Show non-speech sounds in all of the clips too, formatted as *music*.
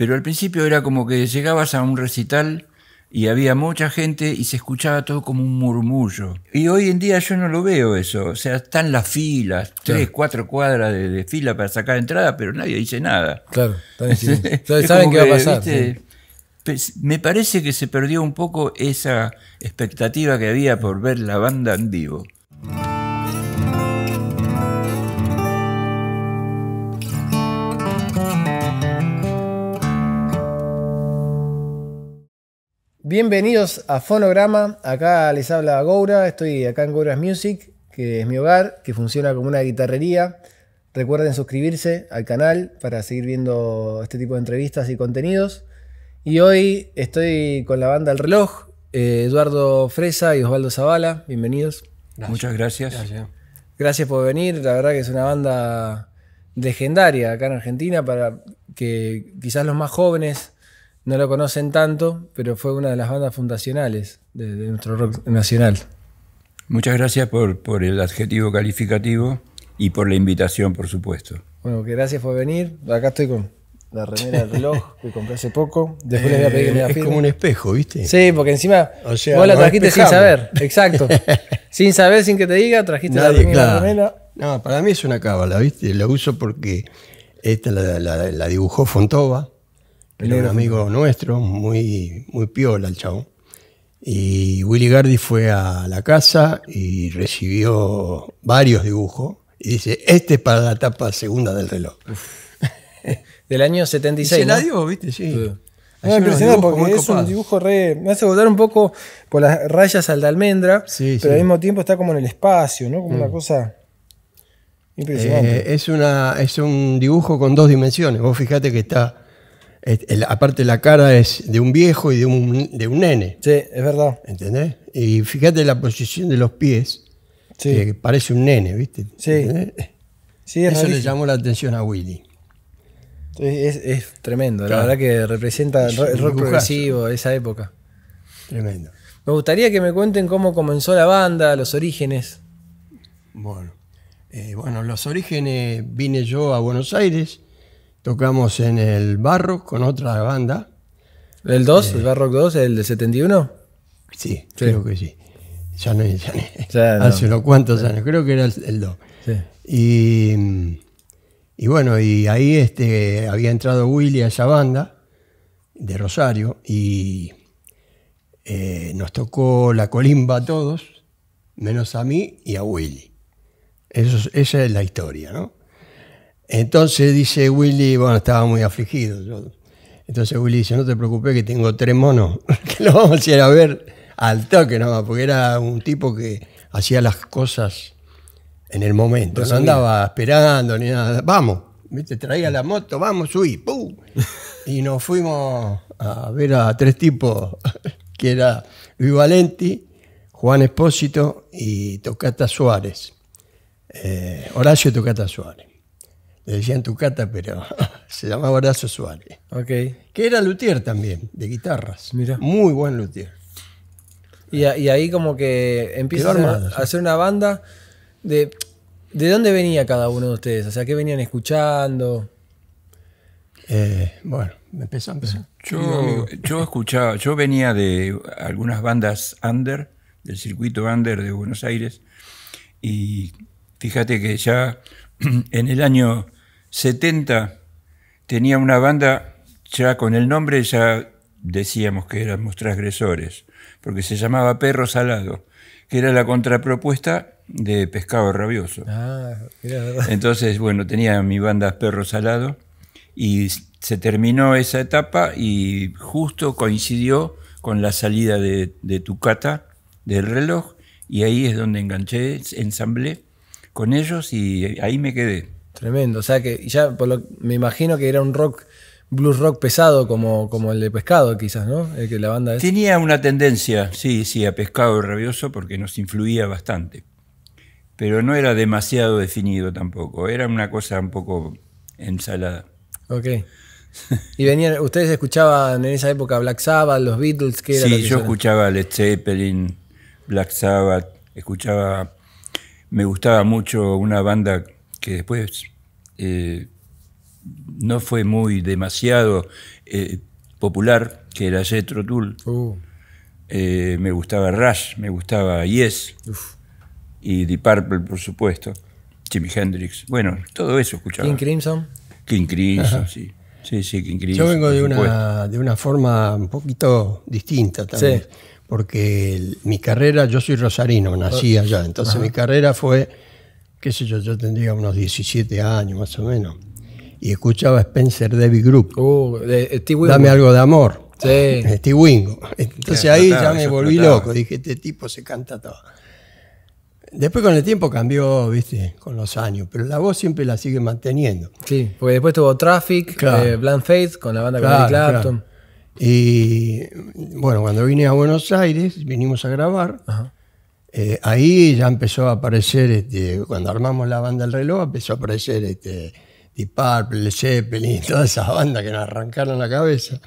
pero al principio era como que llegabas a un recital y había mucha gente y se escuchaba todo como un murmullo. Y hoy en día yo no lo veo eso. O sea, están las filas, tres, cuatro cuadras de, fila para sacar entrada, pero nadie dice nada. Claro, *laughs* saben qué va a pasar. Pues, me parece que se perdió un poco esa expectativa que había por ver la banda en vivo. Bienvenidos a Fonograma, acá les habla Goura, estoy acá en Goura's Music, que es mi hogar, que funciona como una guitarrería. Recuerden suscribirse al canal para seguir viendo este tipo de entrevistas y contenidos. Y hoy estoy con la banda El Reloj, eh, Eduardo Fresa y Osvaldo Zavala, bienvenidos. Muchas gracias. gracias. Gracias por venir, la verdad que es una banda legendaria acá en Argentina para que quizás los más jóvenes no lo conocen tanto, pero fue una de las bandas fundacionales de, nuestro rock nacional. Muchas gracias por, el adjetivo calificativo y por la invitación, por supuesto. Bueno, que gracias por venir. Acá estoy con la remera del *laughs* reloj que compré hace poco. Después voy a pedir Es como un espejo, ¿viste? Sí, porque encima vos la trajiste sin saber. *laughs* Exacto. sin saber, sin que te diga, trajiste la, remera, No, para mí es una cábala, ¿viste? La uso porque esta la, la dibujó Fontova era un amigo nuestro, muy, muy piola el chavo Y Willy Gardi fue a la casa y recibió varios dibujos. Y dice, este es para la etapa segunda del reloj. *laughs* del año 76. Y se la viste, sí. sí. impresionante porque es un dibujo re. Me hace votar un poco por las rayas al de almendra, sí, pero al mismo tiempo está como en el espacio, ¿no? Como una mm. cosa. Impresionante. Eh, es, una, es un dibujo con dos dimensiones. Vos fijate que está aparte la cara es de un viejo y de un, nene. Sí, es verdad. ¿Entendés? Y fíjate la posición de los pies, sí. parece un nene, ¿viste? Sí. sí Eso le llamó la atención a Willy. Es, tremendo, la verdad que representa el rock progresivo de esa época. Tremendo. Me gustaría que me cuenten cómo comenzó la banda, los orígenes. Bueno, eh, bueno los orígenes vine yo a Buenos Aires Tocamos en el Barro con otra banda. ¿El 2? Eh, ¿El Barrock 2? ¿El de 71? Sí, creo que sí. Ya no, *laughs* hace unos cuantos años, creo que era el, 2. Y, bueno, y ahí este, había entrado Willy a esa banda de Rosario y eh, nos tocó la colimba a todos, menos a mí y a Willy. Eso, esa es la historia, ¿no? Entonces dice Willy, bueno, estaba muy afligido. entonces Willy dice, no te preocupes que tengo tres monos, *laughs* que lo vamos a ir a ver al toque nomás, porque era un tipo que hacía las cosas en el momento, no andaba esperando ni nada. Vamos, te traía la moto, vamos, subí, ¡pum! *laughs* Y nos fuimos a ver a tres tipos, *laughs* que era Luis Juan Espósito y Tocata Suárez. Eh, Horacio Tocata Suárez decían Tucata, pero *laughs* se llamaba Horacio Suárez. Okay. Que era luthier también, de guitarras. Mira. Muy buen luthier. Y, ahí como que empiezas a, hacer una banda. De, de, dónde venía cada uno de ustedes? O sea, ¿qué venían escuchando? Eh, bueno, empezó, empezó. Yo, yo escuchaba, yo venía de algunas bandas under, del circuito under de Buenos Aires, y fíjate que ya *clears throat* en el año 70 tenía una banda, ya con el nombre ya decíamos que éramos transgresores, porque se llamaba Perro Salado, que era la contrapropuesta de Pescado Rabioso. Ah, Entonces, bueno, tenía mi banda Perro Salado y se terminó esa etapa y justo coincidió con la salida de, de Tucata del reloj y ahí es donde enganché, ensamblé con ellos y ahí me quedé. Tremendo. O sea que ya me imagino que era un rock, blues rock pesado como, como el de Pescado, quizás, ¿no? El que la banda Tenía una tendencia, sí, sí, a Pescado Rabioso porque nos influía bastante. Pero no era demasiado definido tampoco. Era una cosa un poco ensalada. Ok. y venían, ustedes escuchaban en esa época Black Sabbath, los Beatles, Sí, yo escuchaba Led Zeppelin, Black Sabbath, escuchaba. Me gustaba mucho una banda que después eh, no fue muy demasiado eh, popular, que era Jethro Tull. Uh. Eh, me gustaba Rush, me gustaba Yes. Y Deep Purple, por supuesto. Jimi Hendrix. Bueno, todo eso escuchaba. King Crimson. King Crimson, sí. Sí, sí, King Crimson. Yo vengo de una, forma un poquito distinta también. Porque mi carrera, yo soy rosarino, nací ah. allá. Entonces mi carrera fue qué sé yo, yo tendría unos 17 años más o menos, y escuchaba Spencer Debbie Group. Uh, Dame algo de amor. Sí. Steve Entonces ahí ya me volví loco, dije, este tipo se canta todo. Después con el tiempo cambió, viste, con los años, pero la voz siempre la sigue manteniendo. Sí, porque después tuvo Traffic, eh, Blind Faith con la banda claro, Clapton. Y bueno, cuando vine a Buenos Aires, vinimos a grabar. Eh, ahí ya empezó a aparecer, este, cuando armamos la banda El Reloj, empezó a aparecer este, Deep Purple, Zeppelin, *laughs* todas esas bandas que nos arrancaron la cabeza.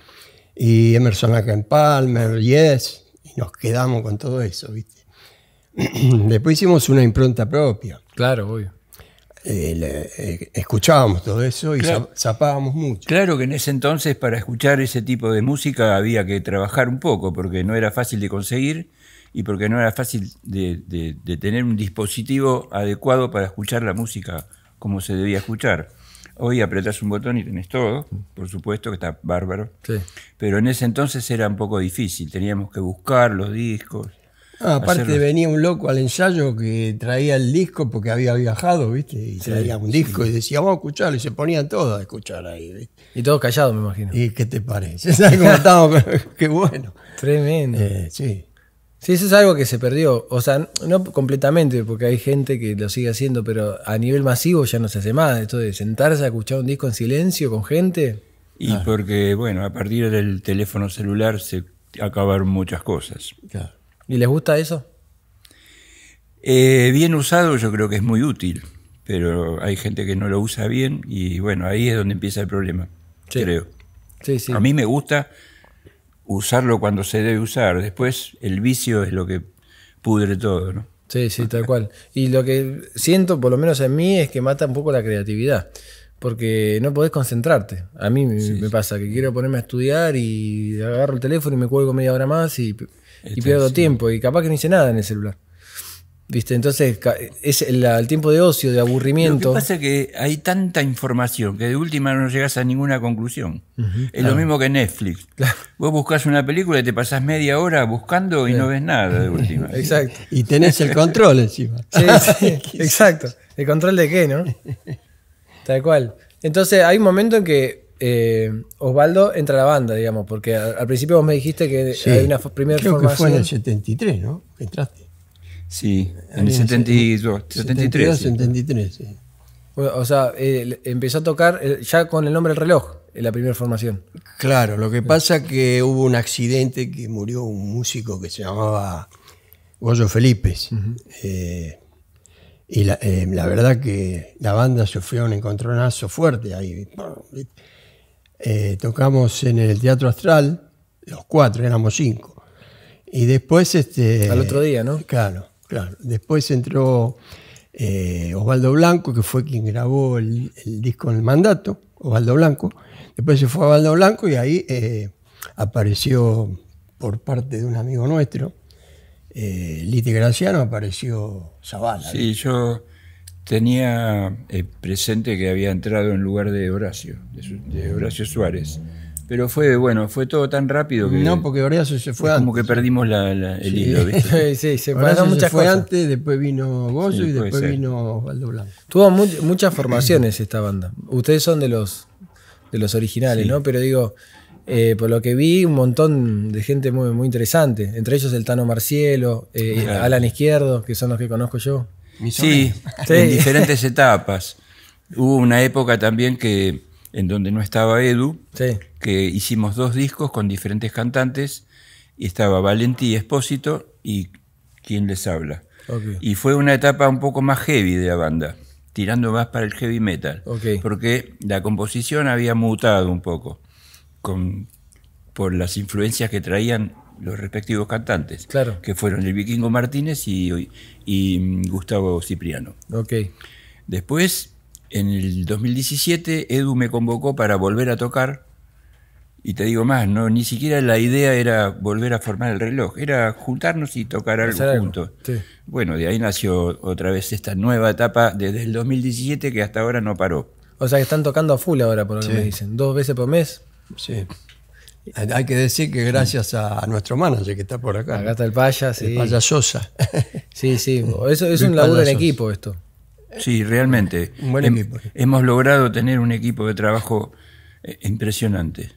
Y Emerson acá Palmer, Yes, y nos quedamos con todo eso, ¿viste? *clears throat* Después hicimos una impronta propia. Claro, obvio. Eh, eh, escuchábamos todo eso y zapábamos mucho. Claro que en ese entonces para escuchar ese tipo de música había que trabajar un poco porque no era fácil de conseguir y porque no era fácil de, tener un dispositivo adecuado para escuchar la música como se debía escuchar. Hoy apretás un botón y tenés todo, por supuesto que está bárbaro. Sí. Pero en ese entonces era un poco difícil, teníamos que buscar los discos. Ah, aparte venía un loco al ensayo que traía el disco porque había viajado, ¿viste? Y traía un disco y decía, vamos a escucharlo, y se ponían todos a escuchar ahí, ¿viste? Y todos callados, me imagino. ¿Y qué te parece? *laughs* ¿Sabes cómo estamos? *laughs* qué bueno. Tremendo. Eh, sí. Sí, eso es algo que se perdió. O sea, no completamente, porque hay gente que lo sigue haciendo, pero a nivel masivo ya no se hace más. Esto de sentarse a escuchar un disco en silencio con gente. Y ah. porque, bueno, a partir del teléfono celular se acabaron muchas cosas. Claro. ¿Y les gusta eso? Eh, bien usado yo creo que es muy útil, pero hay gente que no lo usa bien y bueno, ahí es donde empieza el problema, creo. Sí, sí. A mí me gusta usarlo cuando se debe usar. Después el vicio es lo que pudre todo, ¿no? Sí, sí, tal cual. Y lo que siento, por lo menos en mí, es que mata un poco la creatividad. Porque no podés concentrarte. A mí me pasa que quiero ponerme a estudiar y agarro el teléfono y me cuelgo media hora más y, pierdo tiempo. Y capaz que no hice nada en el celular. ¿Viste? Entonces es el, tiempo de ocio, de aburrimiento. Lo que pasa es que hay tanta información que de última no llegas a ninguna conclusión. es lo mismo que Netflix. Vos buscas una película y te pasas media hora buscando y no ves nada de última. *laughs* Exacto. Y tenés el control encima. *laughs* Sí, sí, exacto. ¿El control de qué, no? Tal cual. Entonces hay un momento en que eh, Osvaldo entra a la banda, digamos, porque al, principio vos me dijiste que hay una primera formación. Creo que fue en el 73, ¿no? Entraste. Sí, en el 72, 73. 72, 73, sí. O sea, empezó a tocar ya con el nombre del reloj, en la primera formación. Claro, lo que pasa que hubo un accidente que murió un músico que se llamaba Goyo Felipe. Eh, y la, eh, la, verdad que la banda sufrió un encontronazo fuerte ahí. Eh, tocamos en el Teatro Astral, los cuatro, éramos cinco. Y después, este. Al otro día, ¿no? Claro. Después entró eh, Osvaldo Blanco, que fue quien grabó el, disco en el mandato, Osvaldo Blanco. Después se fue a Osvaldo Blanco y ahí eh, apareció por parte de un amigo nuestro, eh, Graciano, apareció Zavala. Sí, yo tenía eh, presente que había entrado en lugar de Horacio, de Horacio Suárez. Pero fue, bueno, fue todo tan rápido que. No, porque verdad se fue Como que perdimos el hilo, ¿viste? *laughs* sí, se fue antes, después vino Gozo y después vino Osvaldo Blanco. Tuvo muchas formaciones esta banda. Ustedes son de los, de los originales, ¿no? Pero digo, eh, por lo que vi, un montón de gente muy, muy interesante. Entre ellos el Tano Marcielo, eh, Alan Izquierdo, que son los que conozco yo. Sí, en diferentes etapas. Hubo una época también que en donde no estaba Edu, que hicimos dos discos con diferentes cantantes, y estaba valentí Espósito y quien les habla. Y fue una etapa un poco más heavy de la banda, tirando más para el heavy metal, porque la composición había mutado un poco con, por las influencias que traían los respectivos cantantes, que fueron el Vikingo Martínez y, mm, Gustavo Cipriano. Después en el 2017 Edu me convocó para volver a tocar y te digo más, no ni siquiera la idea era volver a formar el reloj, era juntarnos y tocar algo, juntos. Bueno, de ahí nació otra vez esta nueva etapa desde el 2017 que hasta ahora no paró. O sea que están tocando a full ahora, por lo que me dicen, dos veces por mes. Sí. Hay que decir que gracias a, nuestro manager que está por acá. Acá está el payas, sí. El Sí, sí. *laughs* Eso, es un laburo en equipo esto. Sí, realmente. Hemos logrado tener un equipo de trabajo eh, impresionante.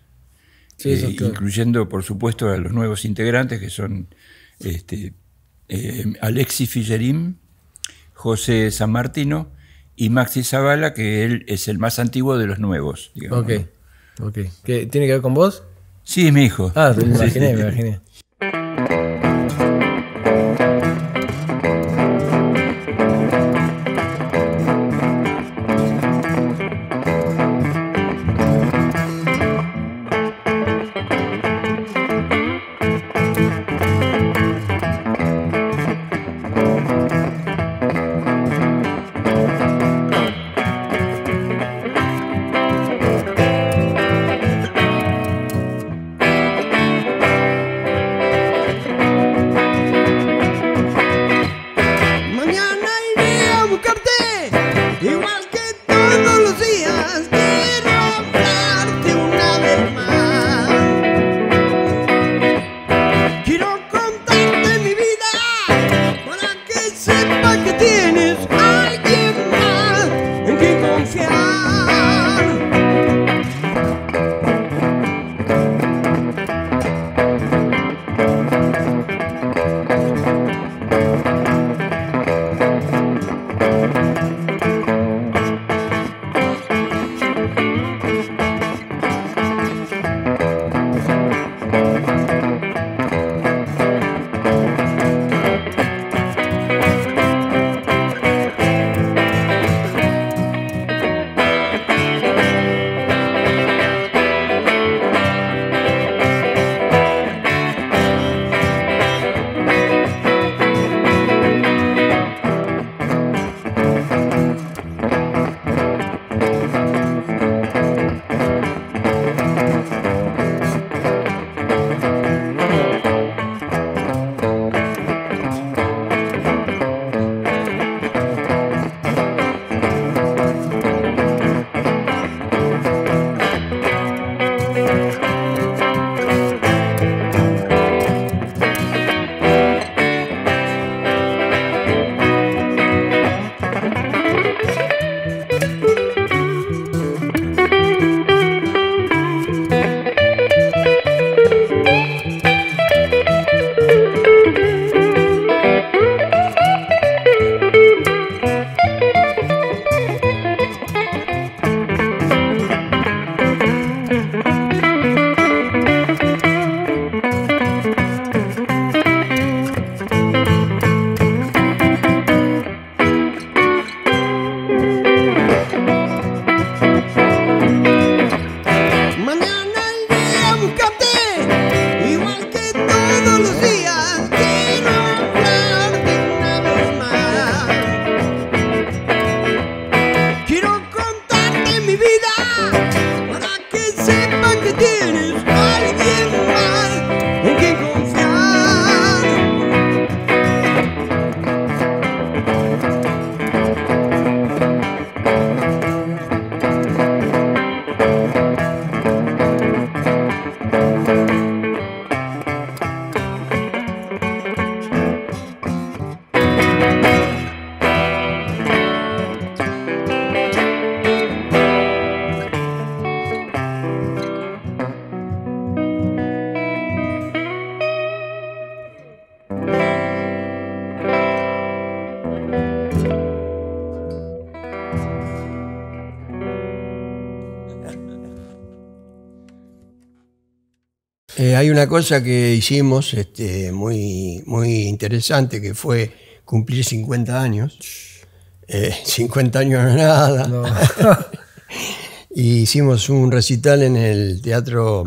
Eh, incluyendo, por supuesto, a los nuevos integrantes que son este, eh, Alexis Fillerim, José Martino y Maxi Zavala, que él es el más antiguo de los nuevos. Digamos, ¿Qué, ¿Tiene que ver con vos? Sí, es mi hijo. Ah, *laughs* imaginé, me imaginé. una cosa que hicimos este, muy, muy interesante que fue cumplir 50 años. 50 eh, *laughs* años nada. *laughs* y hicimos un recital en el teatro,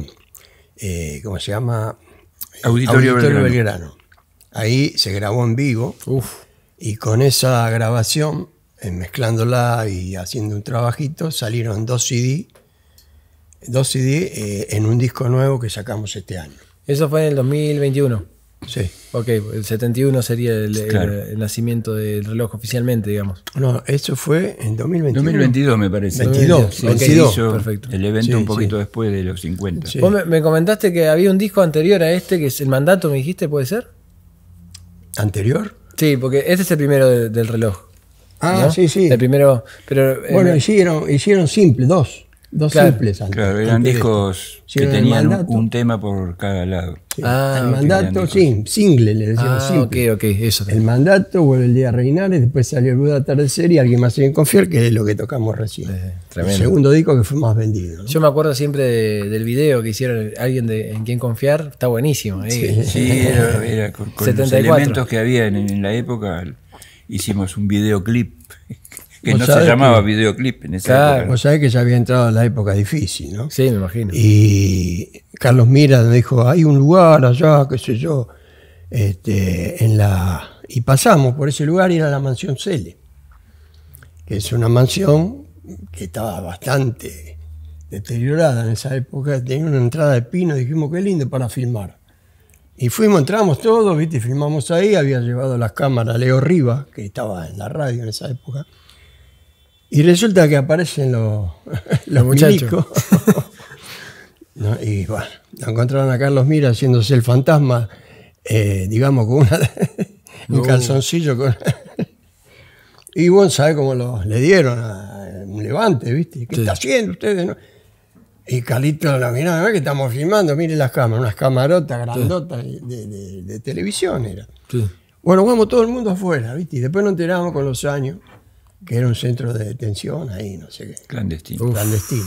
eh, ¿cómo se llama? Auditorio, Belgrano. Ahí se grabó en vivo. Y con esa grabación, eh, mezclándola y haciendo un trabajito, salieron dos CD dos CD eh, en un disco nuevo que sacamos este año. Eso fue en el 2021. Sí. Ok, el 71 sería el, nacimiento del reloj oficialmente, digamos. No, eso fue en 2021. 2022 me parece. 22, perfecto. El evento un poquito después de los 50. Vos me, comentaste que había un disco anterior a este, que es El Mandato, me dijiste, ¿puede ser? ¿Anterior? Sí, porque este es el primero del reloj. Ah, sí, sí. El primero, pero... Eh, bueno, hicieron, hicieron simple, dos. Dos simples antes. Claro, eran discos que tenían un, tema por cada lado. Ah, el mandato, sí, single, le decían ah, el mandato, vuelve el día a reinar, después salió el Buda Atardecer y alguien más en confiar, que es lo que tocamos recién. Eh, segundo disco que fue más vendido. Yo me acuerdo siempre del video que hicieron alguien de, en quien confiar, está buenísimo. *laughs* Sí, era, con, los elementos que había en, en la época, hicimos un videoclip que no se llamaba videoclip en esa claro, época. Vos sabés que ya había entrado en la época difícil, ¿no? Sí, me imagino. Y Carlos Mira dijo, hay un lugar allá, qué sé yo, este, en la... Y pasamos por ese lugar y era la mansión Cele, que es una mansión que estaba bastante deteriorada en esa época, tenía una entrada de pino, dijimos, qué lindo para filmar. Y fuimos, entramos todos, ¿viste? filmamos ahí, había llevado las cámaras Leo Rivas, que estaba en la radio en esa época. Y resulta que aparecen *laughs* los, muchachos. *laughs* y bueno, encontraron a Carlos Mira haciéndose el fantasma, eh, digamos, con *laughs* un calzoncillo. y bueno, ¿sabe cómo lo, le dieron? A, un levante, ¿viste? ¿Qué está haciendo ustedes? Y Calito la miraba. ¿no? que estamos filmando, miren las cámaras, unas camarotas grandotas de, televisión era. Bueno, vamos todo el mundo afuera, ¿viste? Y después nos enteramos con los años que era un centro de detención ahí, no sé qué. Clandestino. Clandestino.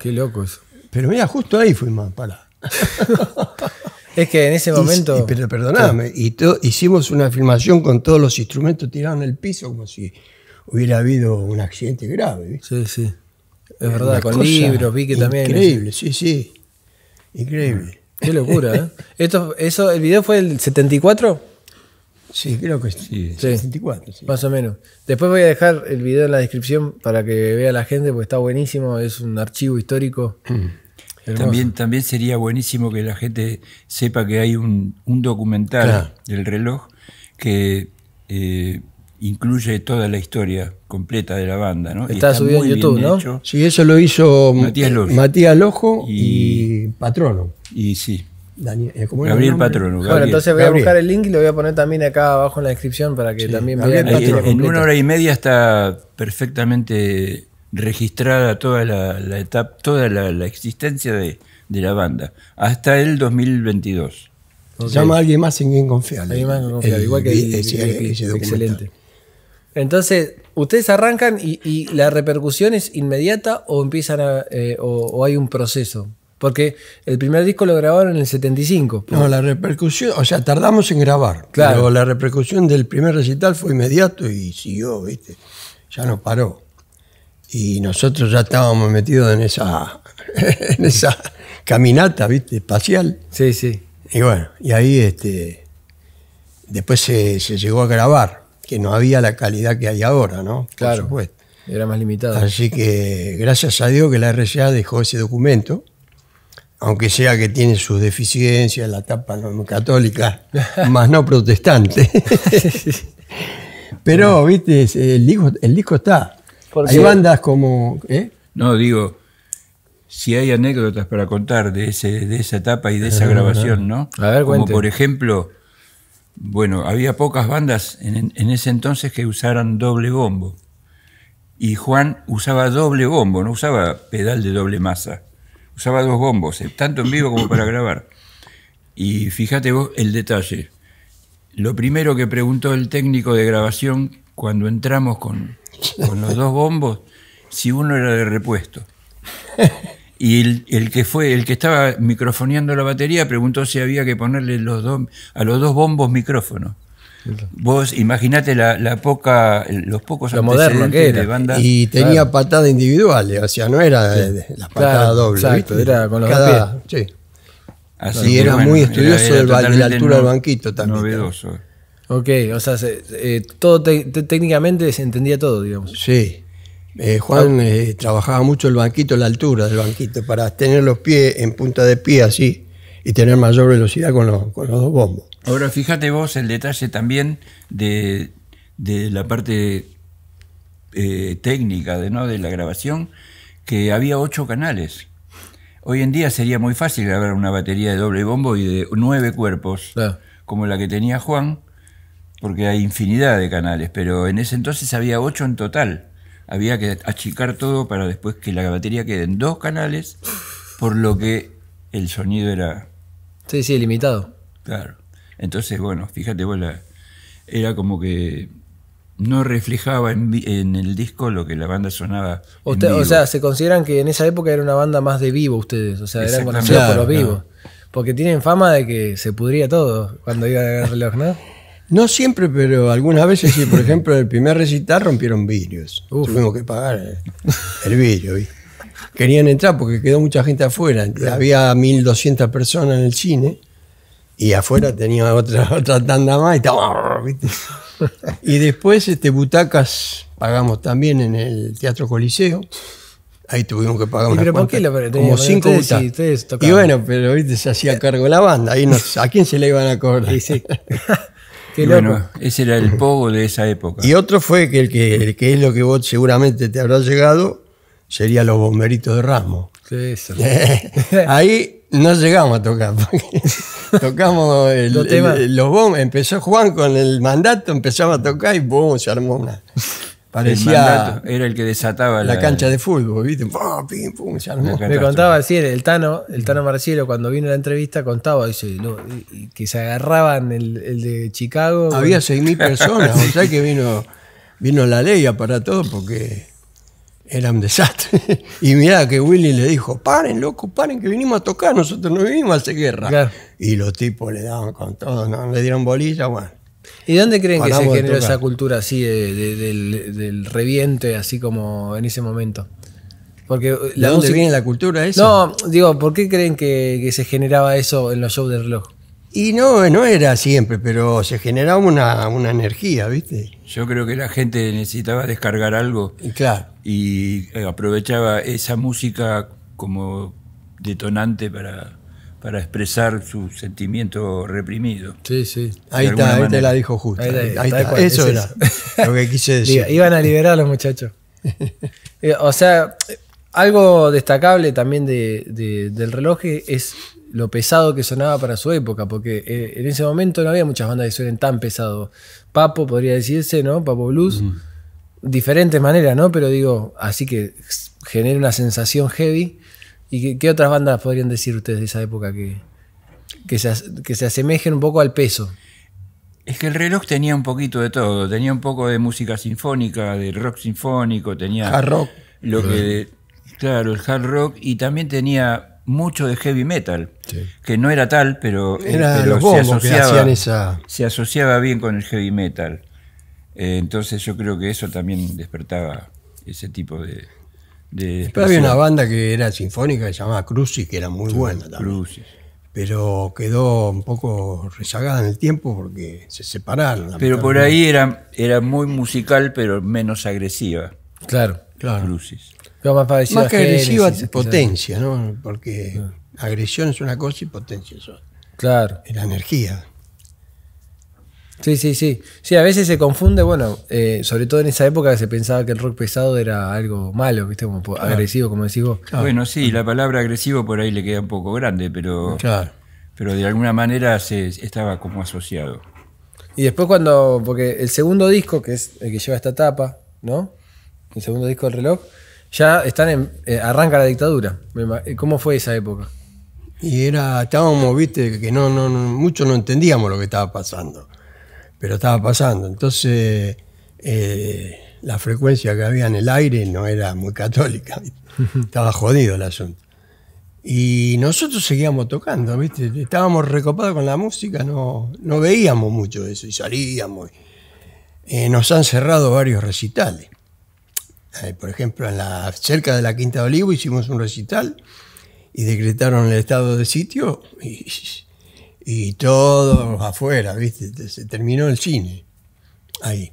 Qué locos. Pero mira, justo ahí fuimos para *laughs* es que en ese momento. pero perdoname, y hicimos una filmación con todos los instrumentos tirados en el piso, como si hubiera habido un accidente grave. Sí, sí. Es verdad, con libros, vi que también. Increíble, sí, sí. Increíble. Qué locura, ¿eh? Esto, eso, ¿El video fue el 74? Sí, creo que sí. 64. Sí. Más o menos. Después voy a dejar el video en la descripción para que vea la gente, porque está buenísimo, es un archivo histórico. *clears throat* También, también sería buenísimo que la gente sepa que hay un, documental del reloj que eh, incluye toda la historia completa de la banda. Está, subido en YouTube, ¿no? Sí, eso lo hizo Matías Lojo, y, y, Patrono. Y sí. Eh, Gabriel Patrono. Bueno, entonces voy a buscar el link y lo voy a poner también acá abajo en la descripción para que también vean. en, una hora y media está perfectamente registrada toda la, etapa, toda la, existencia de, la banda, hasta el 2022. llama a alguien más sin quien confiar. igual que Excelente. Entonces, ¿ustedes arrancan y, la repercusión es inmediata o empiezan eh, o hay un proceso? Porque el primer disco lo grabaron en el 75. Pues. No, la repercusión, o sea, tardamos en grabar. Claro. Pero la repercusión del primer recital fue inmediato y siguió, ¿viste? Ya no paró. Y nosotros ya estábamos metidos en esa, *laughs* esa caminata, ¿viste? Espacial. Sí, sí. Y bueno, y ahí este, después se, llegó a grabar, que no había la calidad que hay ahora, ¿no? claro. Era más limitado. Así que gracias a Dios que la RCA dejó ese documento aunque sea que tiene sus deficiencias, la etapa católica, *laughs* más no protestante. *laughs* Pero, viste, el disco, el disco está. Hay bandas como... ¿eh? No, digo, si hay anécdotas para contar de, ese, de esa etapa y de esa ah, grabación, ah. ¿no? A ver, como por ejemplo, bueno, había pocas bandas en, en ese entonces que usaran doble bombo. Y Juan usaba doble bombo, no usaba pedal de doble masa usaba dos bombos, eh, tanto en vivo como para grabar. Y fíjate vos el detalle. Lo primero que preguntó el técnico de grabación cuando entramos con, con los dos bombos, si uno era de repuesto. Y el, el, que fue, el que estaba microfoneando la batería preguntó si había que ponerle los dos, a los dos bombos micrófono. Vos imaginate la, poca, los pocos Lo que de banda. Y tenía patadas individuales, o sea, no era eh, las patadas dobles. era con los pies. Así y era muy estudioso de la altura del banquito también. Novedoso. Ok, o sea, eh, todo técnicamente se entendía todo, digamos. Sí. Eh, Juan trabajaba mucho el banquito, la altura del banquito, para tener los pies en punta de pie así y tener mayor velocidad con, con los dos bombos. Ahora fíjate vos el detalle también de, la parte eh, técnica de, ¿no? de la grabación, que había ocho canales. Hoy en día sería muy fácil grabar una batería de doble bombo y de nueve cuerpos, ah. como la que tenía Juan, porque hay infinidad de canales, pero en ese entonces había ocho en total. Había que achicar todo para después que la batería quede en dos canales, por lo que el sonido era... Sí, sí, limitado. Claro. Entonces, bueno, fíjate vos, era como que no reflejaba en, el disco lo que la banda sonaba. O sea, se consideran que en esa época era una banda más de vivo ustedes, o sea, eran conocidos por los vivos. Porque tienen fama de que se pudría todo cuando iba a el reloj, ¿no? No siempre, pero algunas veces sí. Por *laughs* ejemplo, el primer recital rompieron vidrios. Uf. Tuvimos que pagar el, vidrio. Querían entrar porque quedó mucha gente afuera. Había 1.200 personas en el cine y afuera tenía otra, *laughs* otra tanda más y *laughs* Y después este, butacas pagamos también en el Teatro Coliseo. Ahí tuvimos que pagar como cinco butacas. y bueno, pero ¿viste? se hacía cargo la banda. Ahí ¿A quién se le iban a cobrar? *laughs* Bueno, ese era el pogo de esa época. Y otro fue que el, que es lo que vos seguramente te habrá llegado, sería los bomberitos de Ramos. ahí no llegamos a tocar. Tocamos los, el, Empezó Juan con el mandato, empezaba a tocar y boom, se armó una. Parecía. era el que desataba la, cancha de fútbol, ¿viste? Se armó. Me contaba así, el Tano, el Tano Marcielo, cuando vino la entrevista, contaba dice, que se agarraban el, el de Chicago. Había 6.000 personas, o sea que vino, vino la ley para todo porque era un desastre. *laughs* y mira que Willy le dijo, paren, loco, paren, que vinimos a tocar, nosotros no vinimos a hacer guerra. Y los tipos le daban con todo, no le dieron bolilla, bueno. ¿Y dónde creen que se generó esa cultura así del, reviente, así como en ese momento? Porque eh, ¿De dónde viene la cultura eso? No, digo, ¿por qué creen que, se generaba eso en los shows de reloj? Y no, no era siempre, pero se generaba una, una energía, ¿viste? Yo creo que la gente necesitaba descargar algo. claro y eh, aprovechaba esa música como detonante para, para expresar su sentimiento reprimido. Sí, sí. Ahí está, ahí te la dijo justo. Ahí, está, Eso era lo que quise decir. Iban a liberar a los muchachos. *laughs* Eh, o sea, algo destacable también del reloj es lo pesado que sonaba para su época, porque eh, en ese momento no había muchas bandas que suenen tan pesado. Papo podría decirse, ¿no? Papo Blues diferentes maneras, ¿no? Pero digo, así que genera una sensación heavy. ¿Y qué, otras bandas podrían decir ustedes de esa época que, que, se, que asemejen un poco al peso? Es que el reloj tenía un poquito de todo, tenía un poco de música sinfónica, de rock sinfónico, tenía hard rock, lo que claro, el hard rock y también tenía mucho de heavy metal, que no era tal, pero, eh, era los se asociaba, se asociaba bien con el heavy metal. Eh, entonces yo creo que eso también despertaba ese tipo de... de Después había una banda que era sinfónica que se llamaba Crucis, que era muy buena también. Crucis. Pero quedó un poco rezagada en el tiempo porque se separaron. Pero por ahí era, era muy musical, pero menos agresiva. Claro, claro. Crucis. más, que agresiva, potencia, ¿no? Porque agresión es una cosa y potencia es otra. Claro. Era energía. Sí, sí, sí. Sí, a veces se confunde, bueno, eh, sobre todo en esa época se pensaba que el rock pesado era algo malo, ¿viste? Como ah. agresivo, como decís vos. Ah, bueno, sí, la palabra agresivo por ahí le queda un poco grande, pero, pero de alguna manera se estaba como asociado. Y después cuando, porque el segundo disco, que es el que lleva esta etapa, ¿no? El segundo disco del reloj, ya están en, eh, arranca la dictadura. Eh, ¿Cómo fue esa época? Y era, estábamos, viste, que no, no, no muchos no entendíamos lo que estaba pasando pero estaba pasando. Entonces, eh, la frecuencia que había en el aire no era muy católica, estaba jodido el asunto. Y nosotros seguíamos tocando, ¿viste? Estábamos recopados con la música, no, no veíamos mucho eso y salíamos. Eh, nos han cerrado varios recitales. Eh, por ejemplo, en la, cerca de la Quinta de Olivo hicimos un recital y decretaron el estado de sitio y y todos afuera, ¿viste? Se terminó el cine ahí.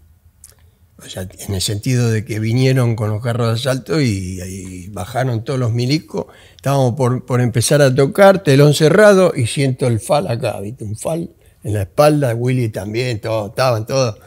O sea, en el sentido de que vinieron con los carros de asalto y, bajaron todos los milicos. Estábamos por, empezar a tocar, telón cerrado y siento el fal acá, ¿viste? Un fal en la espalda, Willy también, todos, estaban todos.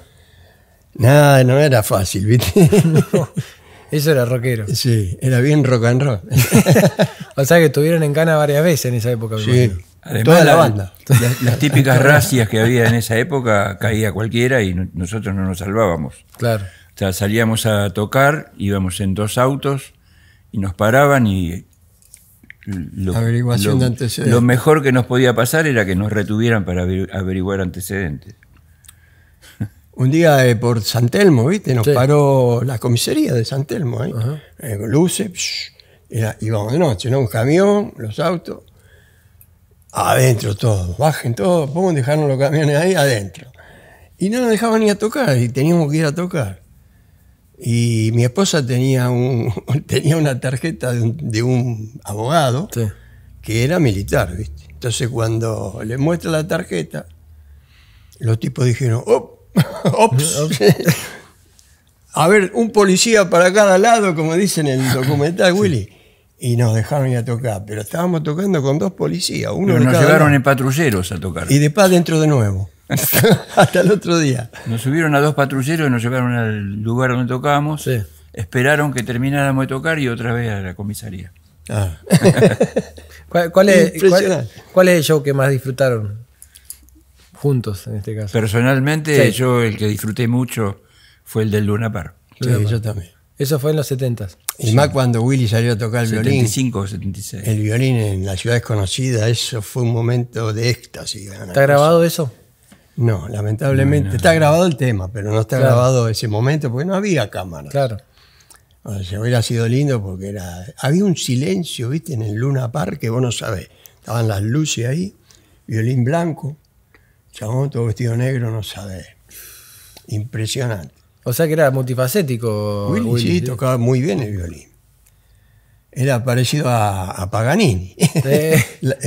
Nada, no era fácil, ¿viste? *laughs* *laughs* eso era rockero. Sí, era bien rock and roll. *laughs* o sea que estuvieron en Cana varias veces en esa época. Sí. Además, toda la banda. *laughs* Las, típicas racias que había en esa época caía cualquiera y nosotros no nos salvábamos. Claro. O sea, salíamos a tocar, íbamos en dos autos y nos paraban y lo, Averiguación de antecedentes. lo mejor que nos podía pasar era que nos retuvieran para averiguar antecedentes. *laughs* Un día eh, por San Telmo, ¿viste? Nos paró la comisaría de San Telmo, ¿eh? eh luces, íbamos de noche, ¿no? Un camión, los autos adentro todo, bajen todo, pongan, dejaron los camiones ahí adentro. Y no nos dejaban ni a tocar, y teníamos que ir a tocar. Y mi esposa tenía, un, *laughs* tenía una tarjeta de un, abogado que era militar, ¿viste? Entonces cuando le muestra la tarjeta, los tipos dijeron, *laughs* ¡Ops! *laughs* a ver, un policía para cada lado, como dicen en el documental, Willy y nos dejaron ir a tocar. Pero estábamos tocando con dos policías. Uno Pero nos llevaron en patrulleros a tocar. Y de paz dentro de nuevo. *laughs* *laughs* Hasta el otro día. Nos subieron a dos patrulleros y nos llevaron al lugar donde tocábamos. Esperaron que termináramos de tocar y otra vez a la comisaría. Ah. *laughs* ¿Cuál, es, cuál, el show que más disfrutaron? Juntos, en este caso. Personalmente, yo el que disfruté mucho fue el del Luna Park. Sí, yo también. Eso fue en los 70. Y más cuando Willy salió a tocar el 75, violín. 76. El violín en la ciudad desconocida, eso fue un momento de éxtasis. ¿Está grabado eso? No, lamentablemente. está grabado el tema, pero no está grabado ese momento porque no había cámara. Claro. O sea, hubiera sido lindo porque era. Había un silencio, viste, en el Luna Park que vos no sabés. Estaban las luces ahí, violín blanco, chabón todo vestido negro, no sabés. Impresionante. O sea que era multifacético. Willy, tocaba muy bien el violín. Era parecido a, Paganini. *laughs* Eh,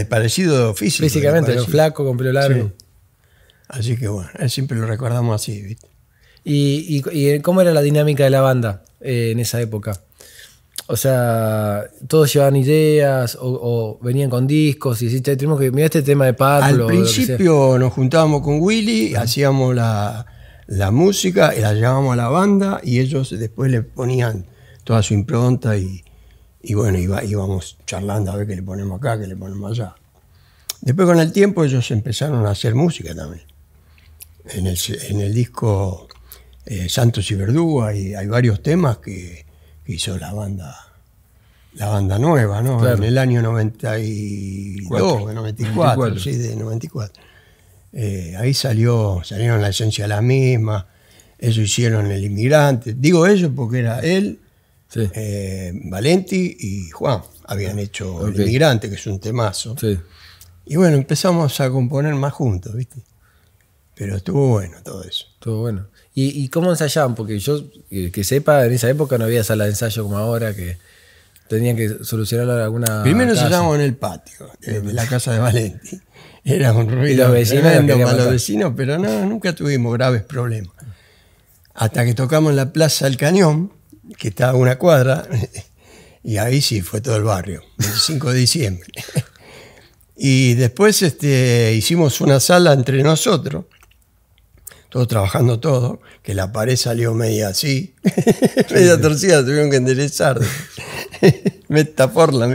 parecido físicamente. Físicamente, eh, lo flaco, con pelo largo. Así que bueno, eh, siempre lo recordamos así, ¿viste? ¿Y, cómo era la dinámica de la banda en esa época? O sea, todos llevaban ideas o, venían con discos y decían, tenemos que mirar este tema de Pablo. Al principio nos juntábamos con Willy, ah. hacíamos la, la música, eh, la llevábamos a la banda y ellos después le ponían toda su impronta y, y bueno, íbamos charlando a ver qué le ponemos acá, qué le ponemos allá. Después con el tiempo ellos empezaron a hacer música también. En el, en el disco eh, Santos y Verdú hay, hay varios temas que, que, hizo la banda la banda nueva, ¿no? En el año 92, 94. sí, de 94. Eh, ahí salió, salieron la esencia la misma, Ellos hicieron el inmigrante. Digo ellos porque era él, eh, Valenti y Juan habían hecho el inmigrante, que es un temazo. Y bueno, empezamos a componer más juntos, ¿viste? Pero estuvo bueno todo eso. Estuvo bueno. ¿Y, cómo ensayaban? Porque yo, eh, que sepa, en esa época no había sala de ensayo como ahora, que tenían que solucionar alguna. Primero ensayábamos en el patio, En la casa de Valenti era un ruido los tremendo para los vecinos, pero no, nunca tuvimos graves problemas. Hasta que tocamos la Plaza del Cañón, que está a una cuadra, *laughs* y ahí sí fue todo el barrio, el 5 de diciembre. *laughs* Y después este, hicimos una sala entre nosotros, todos trabajando todo, que la pared salió media así, *laughs* media torcida, tuvieron que enderezar. Metaforla,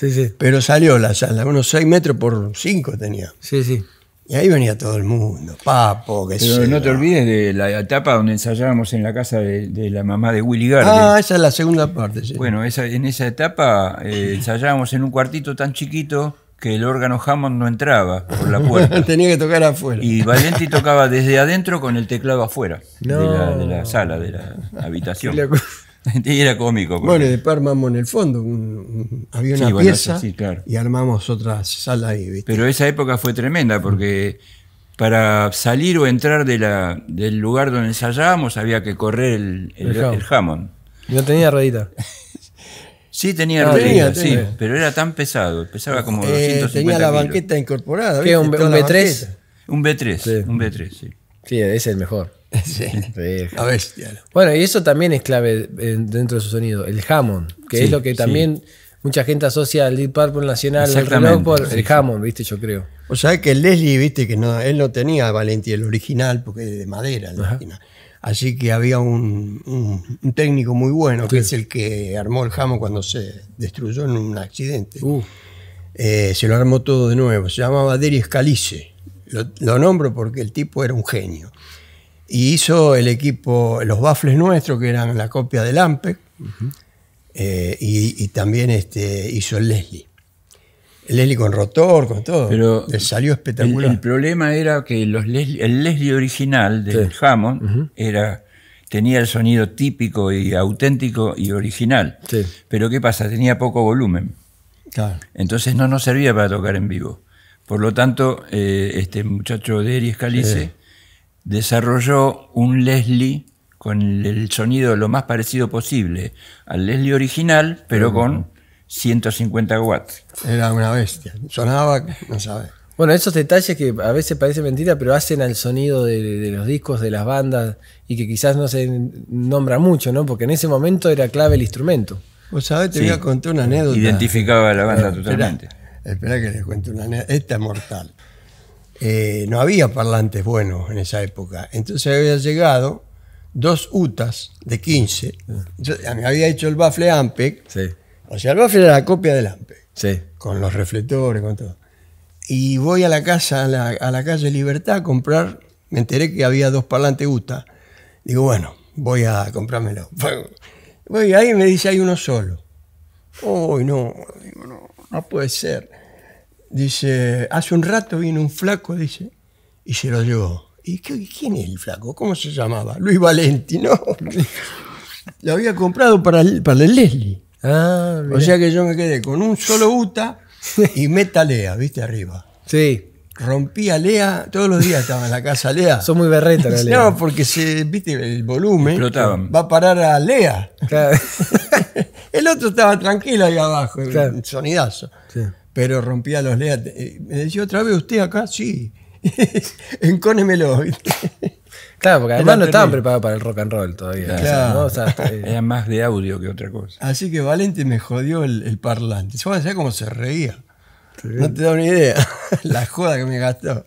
Sí, sí. Pero salió la sala, unos 6 metros por 5 tenía. Sí, sí. Y ahí venía todo el mundo, papo, que Pero no te olvides de la etapa donde ensayábamos en la casa de, la mamá de Willy Garden. Ah, esa es la segunda parte, sí. Bueno, en esa etapa eh, ensayábamos en un cuartito tan chiquito que el órgano Hammond no entraba por la puerta. *laughs* Tenía que tocar afuera. Y Valenti tocaba desde adentro con el teclado afuera de, la, de, la, sala, de la habitación. *laughs* y era cómico. Bueno, y después armamos en el fondo. Un, había una pieza y armamos otra sala ahí. ¿viste? Pero esa época fue tremenda porque para salir o entrar de la, del lugar donde ensayábamos había que correr el, el, jamón. No tenía ruedita. *laughs* Sí, tenía ah, no, sí, pero era tan pesado, pesaba como 250 eh, Tenía la banqueta incorporada. un, B3? Un B3, sí. un B3, sí. ese es el mejor. *laughs* Sí. Bueno, y eso también es clave eh, dentro de su sonido, el Hammond, que es lo que también mucha gente asocia al Deep Purple Nacional, el jamón el Hammond, viste, yo creo. O sea que el Leslie, viste, que no, él no tenía valentía, el original, porque es de madera Así que había un, técnico muy bueno, que es el que armó el Hammond cuando se destruyó en un accidente. Uh. Eh, se lo armó todo de nuevo, se llamaba Deris Calice. lo nombro porque el tipo era un genio. Y hizo el equipo, los baffles nuestros, que eran la copia del AMPEC, eh, y, también este, hizo el Leslie. El Leslie con rotor, con todo. Pero salió espectacular. El, problema era que los el Leslie original del Hammond era tenía el sonido típico y auténtico y original. Pero ¿qué pasa? Tenía poco volumen. Entonces no nos servía para tocar en vivo. Por lo tanto, eh, este muchacho de Eris Calice desarrolló un Leslie con el sonido lo más parecido posible al Leslie original, pero con 150 watts. Era una bestia, sonaba, no sabes. Bueno, esos detalles que a veces parecen mentira, pero hacen al sonido de, los discos, de las bandas, y que quizás no se nombra mucho, ¿no? Porque en ese momento era clave el instrumento. Vos sabés, te voy a contar una anécdota. Identificaba a la banda totalmente. Espera que les cuente una anécdota. Esta es mortal. Eh, no había parlantes buenos en esa época. Entonces había llegado dos UTAs de 15. me había hecho el bafle AMPEC. O sea, el bafle era la copia del AMPEC. Con los reflectores, con todo. Y voy a la casa, a la, calle Libertad a comprar. Me enteré que había dos parlantes utas Digo, bueno, voy a comprármelo. *laughs* Voy ahí y me dice, hay uno solo. Uy, no. no, no puede ser. Dice, hace un rato vino un flaco, dice, y se lo llevó. ¿Y quién es el flaco? ¿Cómo se llamaba? Luis Valenti, ¿no? *laughs* lo había comprado para el, para Leslie. Ah, o sea que yo me quedé con un solo UTA y meta Lea, ¿viste? Arriba. Sí. Rompía Lea, todos los días estaba en la casa Lea. Son muy berretas *laughs* No, porque se, viste, el volumen va a parar a Lea. *laughs* el otro estaba tranquilo ahí abajo, sonidazo. Sí pero rompía los leates. Eh, me decía, ¿otra vez usted acá? Sí, *laughs* encónemelo. Claro, porque *laughs* además no estaban preparados para el rock and roll todavía. *laughs* Eh, era más de audio que otra cosa. Así que Valente me jodió el, parlante. Yo cómo se reía. No te da una idea. La joda que me gastó.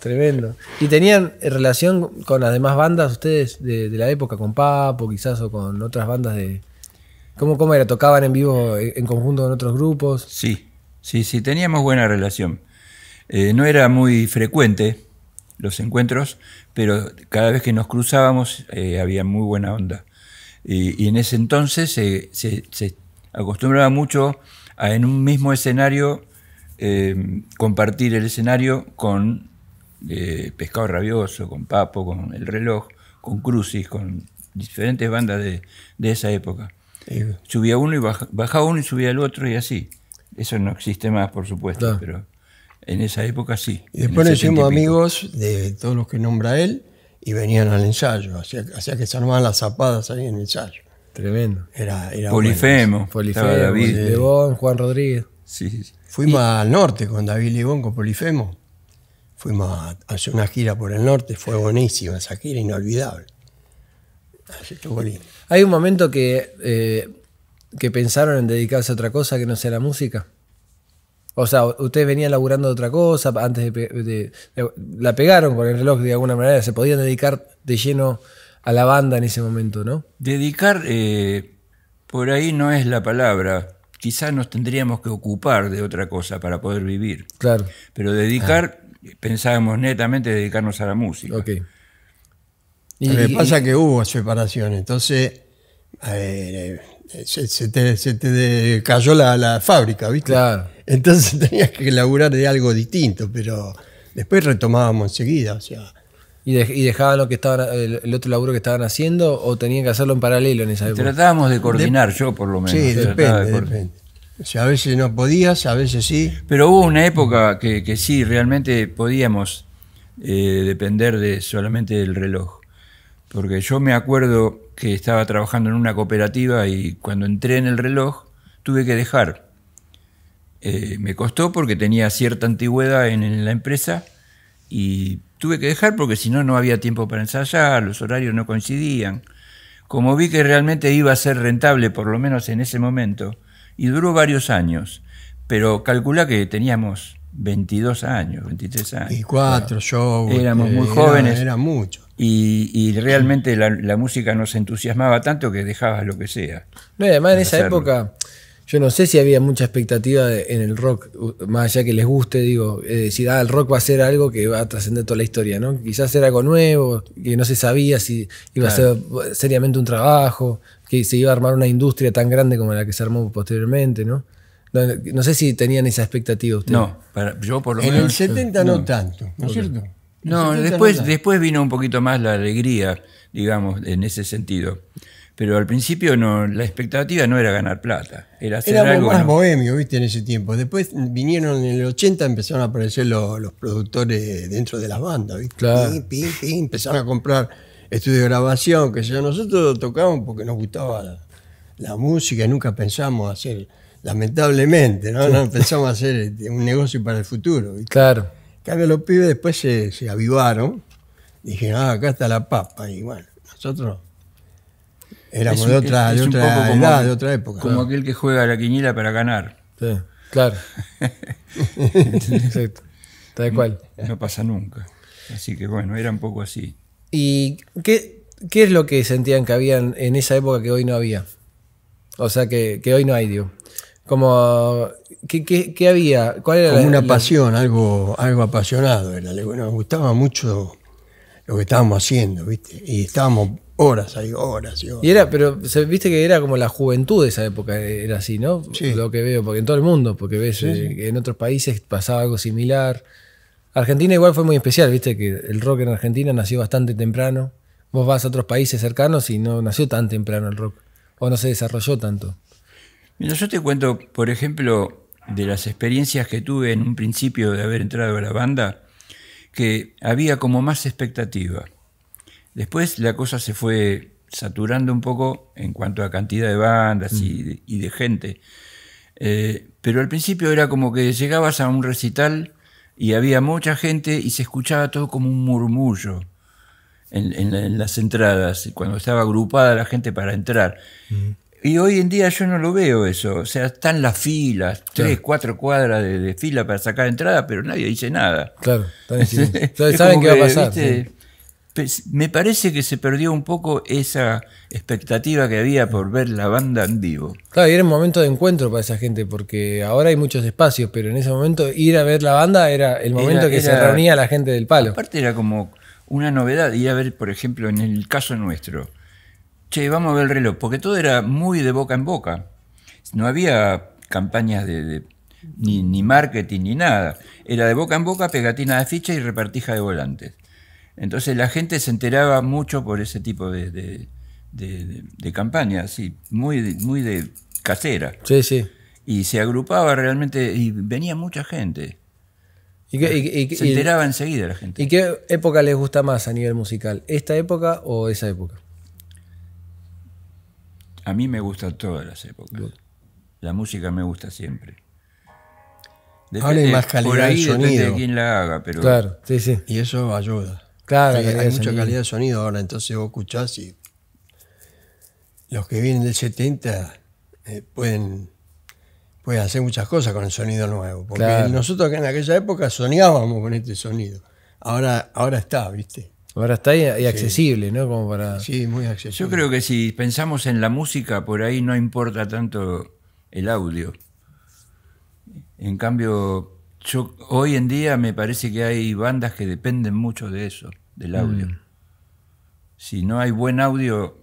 Tremendo. ¿Y tenían relación con las demás bandas ustedes de, de la época, con Papo quizás o con otras bandas de, ¿Cómo, cómo era? ¿Tocaban en vivo eh, en conjunto con otros grupos? Sí, sí, sí, teníamos buena relación. Eh, no era muy frecuente los encuentros, pero cada vez que nos cruzábamos eh, había muy buena onda. Y, en ese entonces se, acostumbraba mucho a en un mismo escenario compartir el escenario con Pescado Rabioso, con Papo, con El Reloj, con Crucis, con diferentes bandas de esa época. Eh, subía uno y bajaba uno y subía el otro y así. Eso no existe más, por supuesto, pero en esa época sí. Y después hicimos amigos de todos los que nombra él y venían al ensayo, hacía, que se armaban las zapadas ahí en el ensayo. Tremendo. Era, Polifemo. Polifemo, David. Juan Rodríguez. Fuimos al norte con David Libón, con Polifemo. Fuimos a hacer una gira por el norte, fue buenísima esa gira, inolvidable. Así estuvo lindo. ¿Hay un momento que, eh, que pensaron en dedicarse a otra cosa que no sea la música? O sea, ustedes venían laburando de otra cosa antes de, La pegaron con el reloj de alguna manera, se podían dedicar de lleno a la banda en ese momento, ¿no? Dedicar, eh, por ahí no es la palabra. Quizás nos tendríamos que ocupar de otra cosa para poder vivir. Claro. Pero dedicar, pensábamos netamente dedicarnos a la música. Okay. Y, Lo que pasa es que hubo separación, entonces eh, se, te, cayó la, fábrica, ¿viste? Claro. Entonces *laughs* tenías que laburar de algo distinto, pero después retomábamos enseguida, o sea. ¿Y, dejaban lo que estaban, el, otro laburo que estaban haciendo o tenían que hacerlo en paralelo en esa época? Tratábamos de coordinar, yo por lo menos. Sí, depende, depende. O sea, a veces no podías, a veces sí. Pero hubo una época que, sí, realmente podíamos eh, depender de solamente del reloj. Porque yo me acuerdo que estaba trabajando en una cooperativa y cuando entré en el reloj tuve que dejar. Eh, me costó porque tenía cierta antigüedad en, la empresa y tuve que dejar porque si no no había tiempo para ensayar, los horarios no coincidían. Como vi que realmente iba a ser rentable, por lo menos en ese momento, y duró varios años, pero calcula que teníamos 22 años, 23 años. Y cuatro yo... Este, Éramos muy jóvenes. Era, mucho. Y, realmente la, música nos entusiasmaba tanto que dejabas lo que sea. No, además en esa época, yo no sé si había mucha expectativa en el rock, más allá que les guste, digo, eh, decir, ah, el rock va a ser algo que va a trascender toda la historia, ¿no? Quizás era algo nuevo, que no se sabía si iba a ser seriamente un trabajo, que se iba a armar una industria tan grande como la que se armó posteriormente, ¿no? No, sé si tenían esa expectativa ustedes. No, yo por lo menos. En el 70 no, tanto, ¿no es cierto? No, después, después vino un poquito más la alegría, digamos, en ese sentido. Pero al principio no, la expectativa no era ganar plata, era hacer más bohemio, viste, en ese tiempo. Después vinieron en el 80, empezaron a aparecer los, productores dentro de las bandas, ¿viste? Claro. empezaron a comprar estudios de grabación, que yo. Nosotros tocamos porque nos gustaba la, música nunca pensamos hacer lamentablemente, ¿no? Empezamos a hacer este, un negocio para el futuro. Claro. Claro. cambio, los pibes después se, se avivaron. Dijeron, ah, acá está la papa. Y bueno, nosotros éramos de otra, época. Como aquel que juega a la quiniela para ganar. Sí, claro. *laughs* Exacto. Tal cual. No, pasa nunca. Así que bueno, era un poco así. ¿Y qué, qué es lo que sentían que había en esa época que hoy no había? O sea, que, que hoy no hay, Dios. Como, ¿qué, qué, había? ¿Cuál era Como una pasión, algo, algo apasionado. Era. Bueno, nos gustaba mucho lo que estábamos haciendo, ¿viste? Y estábamos horas ahí, horas y era, pero viste que era como la juventud de esa época, era así, ¿no? Lo que veo, porque en todo el mundo, porque ves que eh, en otros países pasaba algo similar. Argentina igual fue muy especial, viste que el rock en Argentina nació bastante temprano. Vos vas a otros países cercanos y no nació tan temprano el rock, o no se desarrolló tanto. Mira, yo te cuento, por ejemplo, de las experiencias que tuve en un principio de haber entrado a la banda, que había como más expectativa. Después la cosa se fue saturando un poco en cuanto a cantidad de bandas y, mm. de, gente. Eh, pero al principio era como que llegabas a un recital y había mucha gente y se escuchaba todo como un murmullo en, las entradas, cuando estaba agrupada la gente para entrar. Mm. Y hoy en día yo no lo veo eso. O sea, están las filas, tres, cuatro cuadras de, fila para sacar entrada, pero nadie dice nada. Claro, *laughs* saben qué va a pasar. Pues, me parece que se perdió un poco esa expectativa que había por ver la banda en vivo. Claro, y era un momento de encuentro para esa gente, porque ahora hay muchos espacios, pero en ese momento ir a ver la banda era el momento que se reunía la gente del palo. Aparte era como una novedad ir a ver, por ejemplo, en el caso nuestro, che, vamos a ver el reloj, porque todo era muy de boca en boca. No había campañas de, ni, marketing ni nada. Era de boca en boca, pegatina de ficha y repartija de volantes. Entonces la gente se enteraba mucho por ese tipo de, Campañas de, muy, muy de casera. Sí, sí. Y se agrupaba realmente y venía mucha gente. se enteraba enseguida la gente. ¿Y qué época les gusta más a nivel musical? ¿Esta época o esa época? A mí me gustan todas las épocas. La música me gusta siempre. Depende, más eh, calidad de sonido. de quién la haga, pero. Claro, sí, sí. Y eso ayuda. Claro, hay, mucha calidad de sonido ahora, entonces vos escuchás y los que vienen del 70 eh, pueden, pueden, hacer muchas cosas con el sonido nuevo. Porque nosotros que en aquella época soñábamos con este sonido. Ahora, ahora está, ¿viste? Ahora está ahí y accesible, ¿no? Como para... Sí, muy accesible. Yo creo que si pensamos en la música, por ahí no importa tanto el audio. En cambio, yo hoy en día me parece que hay bandas que dependen mucho de eso, del mm. audio. Si no hay buen audio,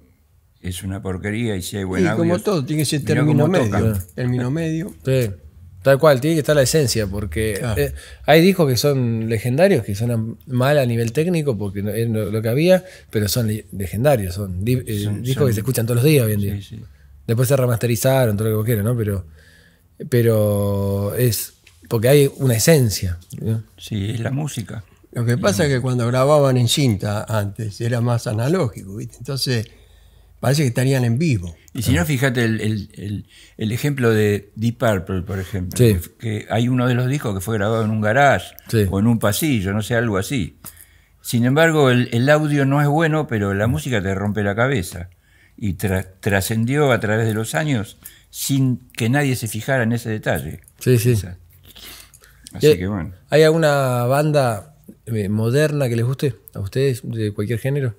es una porquería, y si hay buen sí, audio. Como todo, tiene que término medio. Término medio. *laughs* Tal cual, tiene que estar la esencia, porque eh, hay discos que son legendarios, que son mal a nivel técnico, porque es lo, que había, pero son legendarios, son, eh, discos que se escuchan todos los días bien Después se remasterizaron, todo lo que vos ¿no? Pero, pero es porque hay una esencia. Sí, es la música. Lo que pasa es que cuando grababan en cinta antes era más analógico, ¿viste? Entonces Parece que estarían en vivo. Y si no, ah. fíjate el, ejemplo de Deep Purple, por ejemplo. Que hay uno de los discos que fue grabado en un garage o en un pasillo, no sé, algo así. Sin embargo, el, audio no es bueno, pero la música te rompe la cabeza. Y trascendió a través de los años sin que nadie se fijara en ese detalle. Sí, sí. Así eh, que bueno. ¿Hay alguna banda eh, moderna que les guste a ustedes, de cualquier género?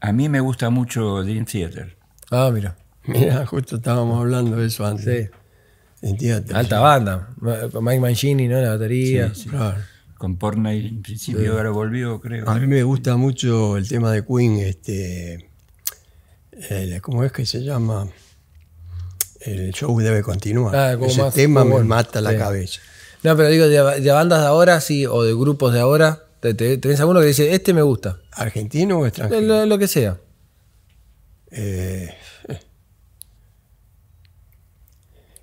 A mí me gusta mucho Dream Theater. Ah, mira. Mira, justo estábamos hablando de eso antes. Sí. Theater. Alta banda. Mike Mancini, ¿no? La batería. Sí, Con y en principio, ahora volvió, creo. A mí me gusta mucho el tema de Queen, este. ¿Cómo es que se llama? El show debe continuar. Ah, Ese tema me mata la cabeza. No, pero digo, de, bandas de ahora sí, o de grupos de ahora, ¿Tenés alguno que dice, este me gusta? ¿Argentino o extranjero? Lo, que sea. Eh, eh.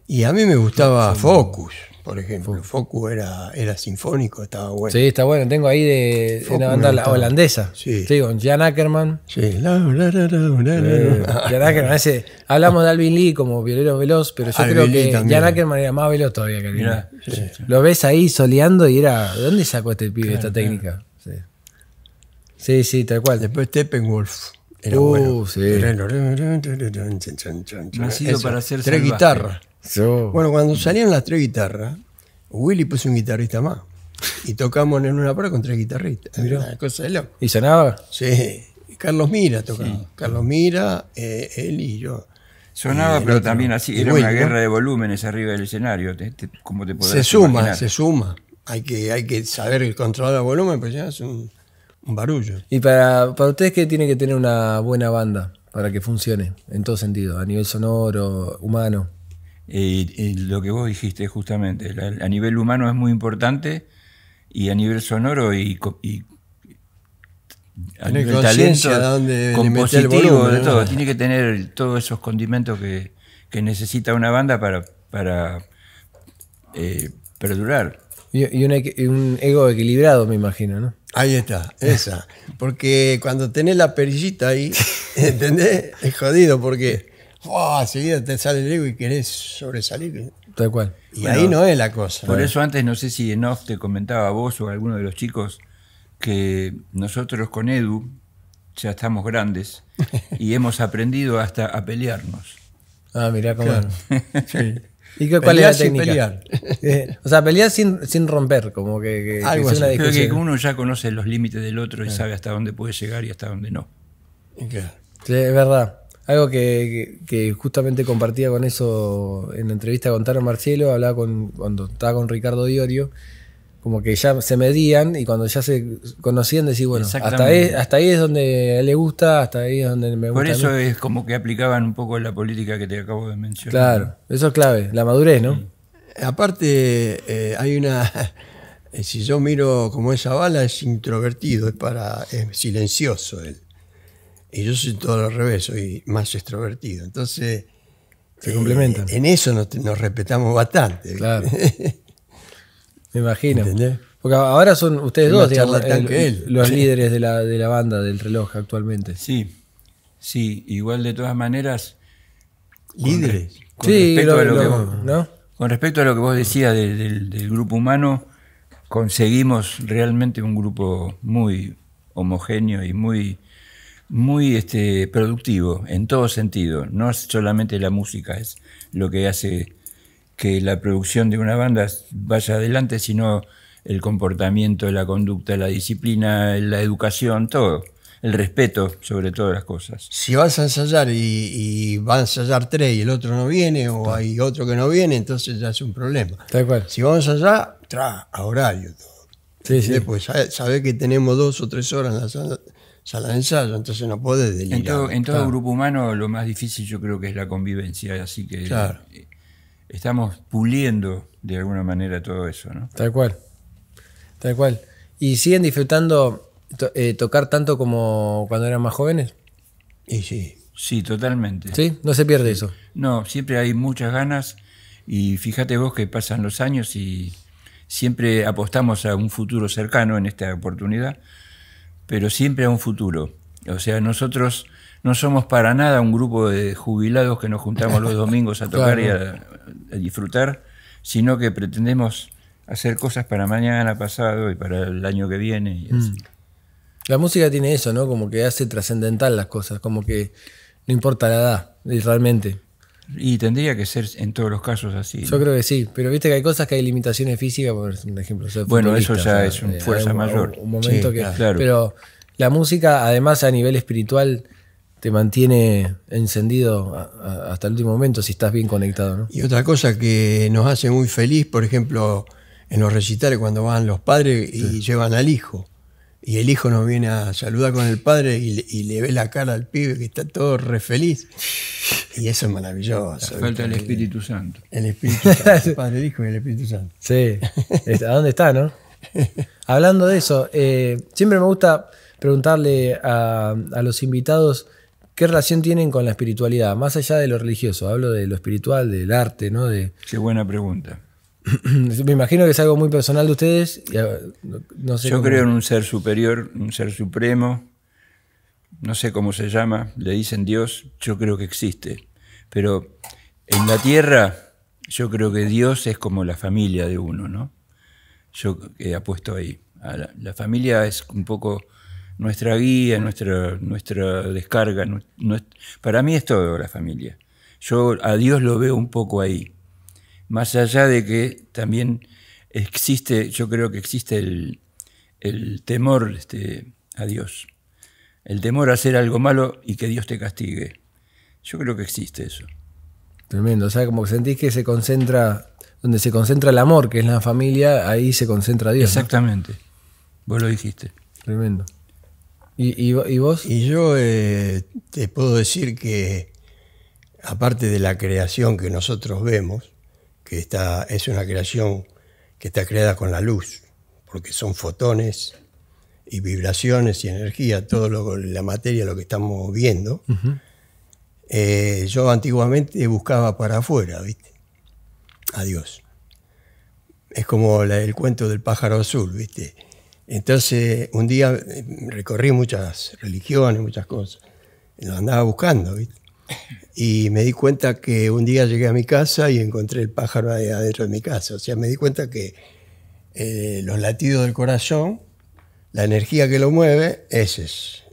y a mí me gustaba Focus por ejemplo. Focus era, era sinfónico, estaba bueno. Sí, está bueno. Tengo ahí de una banda holandesa. Sí. sí. con Jan Ackerman. Sí. Jan Ackerman, hablamos de Alvin Lee como violero veloz, pero yo creo que Jan Ackerman era más veloz todavía que Alvin Lo ves ahí soleando y era, ¿de dónde sacó este pibe esta técnica? sí Sí. sí, tal cual. Después Steppenwolf. Era uh, bueno. sí. para hacer Tres guitarras. Bueno, cuando salieron las tres guitarras, Willy puso un guitarrista más. Y tocamos en una prueba con tres guitarristas. ¿Y sonaba? Sí. Carlos Mira tocaba. Carlos Mira, eh, él y yo. Sonaba, pero también así. Era una guerra de volúmenes arriba del escenario. se suma, se suma. Hay que, hay que saber controlar el volumen, pues ya es un, barullo. ¿Y para, ustedes qué tiene que tener una buena banda para que funcione en todo sentido? A nivel sonoro, humano. Eh, lo que vos dijiste justamente, a nivel humano es muy importante y a nivel sonoro y, y a nivel talento compositivo, de todo. Tiene que tener todos esos condimentos que, necesita una banda para, para eh, perdurar. Y, un ego equilibrado, me imagino, ¿no? Ahí está, esa. Porque cuando tenés la perillita ahí, *laughs* ¿entendés? Es jodido porque ¡oh! enseguida te sale el ego y querés sobresalir. Tal cual. Y ahí no es la cosa. Por eso antes, no sé si en te comentaba vos o alguno de los chicos que nosotros con Edu ya estamos grandes *laughs* y hemos aprendido hasta a pelearnos. Ah, mirá cómo. *laughs* ¿Y qué, cuál es la Pelear. *laughs* Eh, o sea, pelear sin, romper, como que, que, que que uno ya conoce los límites del otro y sabe hasta dónde puede llegar y hasta dónde no. es verdad. Algo que, justamente compartía con eso en la entrevista con Taro Marcielo, hablaba con, cuando estaba con Ricardo Diorio, como que ya se medían y cuando ya se conocían decían bueno, hasta ahí, hasta ahí es donde le gusta, hasta ahí es donde me gusta. Por eso es como que aplicaban un poco la política que te acabo de mencionar. Claro, eso es clave, la madurez, ¿no? Aparte, eh, hay una... *laughs* Si yo miro como esa bala, es introvertido, es, para, es silencioso él. Y yo soy todo al revés, soy más extrovertido. Entonces. Se complementan. Eh, en eso nos, respetamos bastante. Claro. *laughs* Me imagino. Porque ahora son ustedes dos, digamos, los líderes de la, banda, del reloj actualmente. Sí. Sí, igual de todas maneras. Líderes. Con, respecto a lo, que vos, Con respecto a lo que vos decías del grupo humano, conseguimos realmente un grupo muy homogéneo y muy muy este, productivo en todo sentido. No solamente la música, es lo que hace que la producción de una banda vaya adelante, sino el comportamiento, la conducta, la disciplina, la educación, todo. El respeto sobre todas las cosas. Si vas a ensayar y, y van a ensayar tres y el otro no viene, o hay otro que no viene, entonces ya es un problema. Si vamos allá, a horario todo. Sí, sí. Después, sabe, que tenemos dos o tres horas en la sala sala de ensayo, entonces no puedes En todo, grupo humano lo más difícil yo creo que es la convivencia, así que eh, estamos puliendo de alguna manera todo eso, ¿no? Tal cual, tal cual. ¿Y siguen disfrutando eh, tocar tanto como cuando eran más jóvenes? Y sí. totalmente. ¿Sí? No se pierde eso. No, siempre hay muchas ganas y fíjate vos que pasan los años y siempre apostamos a un futuro cercano en esta oportunidad pero siempre a un futuro. O sea, nosotros no somos para nada un grupo de jubilados que nos juntamos los *laughs* domingos a tocar y a, disfrutar, sino que pretendemos hacer cosas para mañana, pasado y para el año que viene. Mm. La música tiene eso, ¿no? Como que hace trascendental las cosas, como que no importa la edad, realmente. Y tendría que ser en todos los casos así. Yo creo que sí, pero viste que hay cosas que hay limitaciones físicas, por ejemplo. Bueno, eso ya es una eh, fuerza mayor. Un, momento que. Pero la música, además, a nivel espiritual, te mantiene encendido hasta el último momento si estás bien conectado. Y otra cosa que nos hace muy feliz, por ejemplo, en los recitales, cuando van los padres y llevan al hijo y el hijo nos viene a saludar con el padre y le, ve la cara al pibe que está todo re feliz. Y eso es maravilloso. falta el Espíritu Santo. El Espíritu Santo. El *laughs* padre, el Hijo y el Espíritu Santo. Sí. ¿A dónde está, no? Hablando de eso, eh, siempre me gusta preguntarle a, a, los invitados qué relación tienen con la espiritualidad, más allá de lo religioso. Hablo de lo espiritual, del arte, ¿no? De... Qué buena pregunta. *clears throat* Me imagino que es algo muy personal de ustedes. Ah, yo creo en un ser superior, un ser supremo. No sé cómo se llama. Le dicen Dios. Yo creo que existe. Pero en la tierra, yo creo que Dios es como la familia de uno, ¿no? Yo he apuesto ahí. la, familia es un poco nuestra guía, nuestra, nuestra descarga. para mí es todo la familia. Yo a Dios lo veo un poco ahí más allá de que también existe, yo creo que existe el, temor este, a Dios, el temor a hacer algo malo y que Dios te castigue. Yo creo que existe eso. Tremendo, o sea, como que sentís que se concentra, donde se concentra el amor, que es la familia, ahí se concentra Dios. Exactamente, vos lo dijiste. Tremendo. ¿Y, vos? Y yo eh, te puedo decir que, aparte de la creación que nosotros vemos, que está, es una creación que está creada con la luz, porque son fotones y vibraciones y energía, todo lo, la materia, lo que estamos viendo. Eh, yo antiguamente buscaba para afuera, ¿viste? Dios. Es como el cuento del pájaro azul, ¿viste? Entonces, un día eh, recorrí muchas religiones, muchas cosas. Lo andaba buscando, ¿viste? Y me di cuenta que un día llegué a mi casa y encontré el pájaro adentro de mi casa. O sea, me di cuenta que eh, los latidos del corazón, la energía que lo mueve, ese es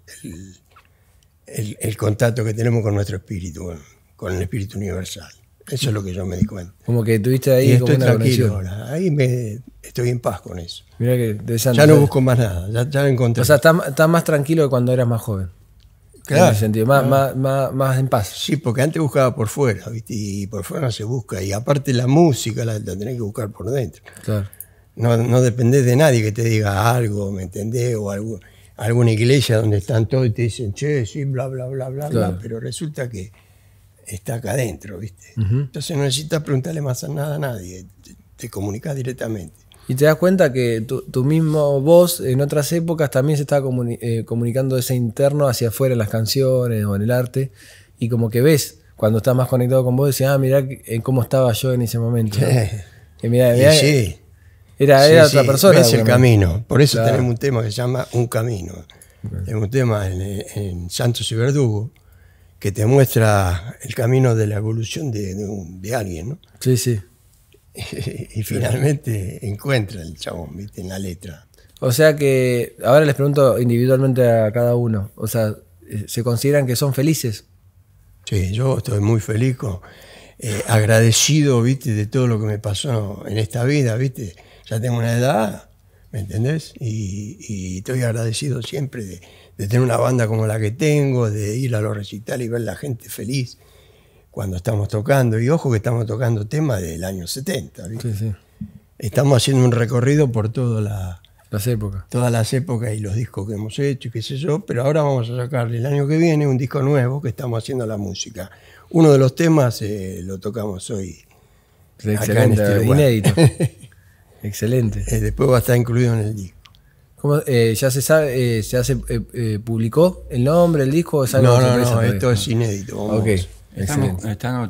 el, contacto que tenemos con nuestro espíritu, con el espíritu universal. Eso es lo que yo me di cuenta. Como que tuviste ahí. estoy como una tranquilo Ahí me, estoy en paz con eso. mira que Ya no busco más nada, O sea, está más tranquilo que cuando eras más joven en ese sentido, más, más, más, en paz. Sí, porque antes buscaba por fuera, ¿viste? y por fuera se busca. Y aparte la música la, tenés que buscar por dentro. No, no dependés de nadie que te diga algo, ¿me entendés? O alguna iglesia donde están todos y te dicen, che, sí, bla, bla, bla, bla, bla, pero resulta que está acá adentro, ¿viste? Entonces no necesitas preguntarle más a nada a nadie, te, te comunicas directamente. Y te das cuenta que tu, mismo voz en otras épocas también se estaba eh, comunicando ese interno hacia afuera en las canciones o en el arte. Y como que ves, cuando estás más conectado con vos, decís, ah, mirá eh, cómo estaba yo en ese momento. Eh. y mirá, sí, Era, sí, era otra persona. Es el camino. Por eso tenemos un tema que se llama Un Camino. Tenemos un tema en, Santos y Verdugo que te muestra el camino de la evolución de, de alguien, ¿no? Sí, sí. *laughs* y finalmente encuentra el chabón, En la letra. O sea que ahora les pregunto individualmente a cada uno. O sea, eh, ¿se consideran que son felices? Sí, yo estoy muy feliz, eh, agradecido, ¿viste? De todo lo que me pasó en esta vida, ¿viste? Ya tengo una edad, ¿me entendés? Y, estoy agradecido siempre de, de, tener una banda como la que tengo, de ir a los recitales y ver a la gente feliz cuando estamos tocando, y ojo que estamos tocando temas del año 70. Estamos haciendo un recorrido por toda las épocas. Todas las épocas y los discos que hemos hecho y qué sé yo, pero ahora vamos a sacar el año que viene un disco nuevo que estamos haciendo la música. Uno de los temas eh, lo tocamos hoy. acá en este inédito. *laughs* excelente. Eh, después va a estar incluido en el disco. Eh, ¿Ya se sabe, se se publicó el nombre, el disco? no, no, esto es inédito. Okay. Estamos,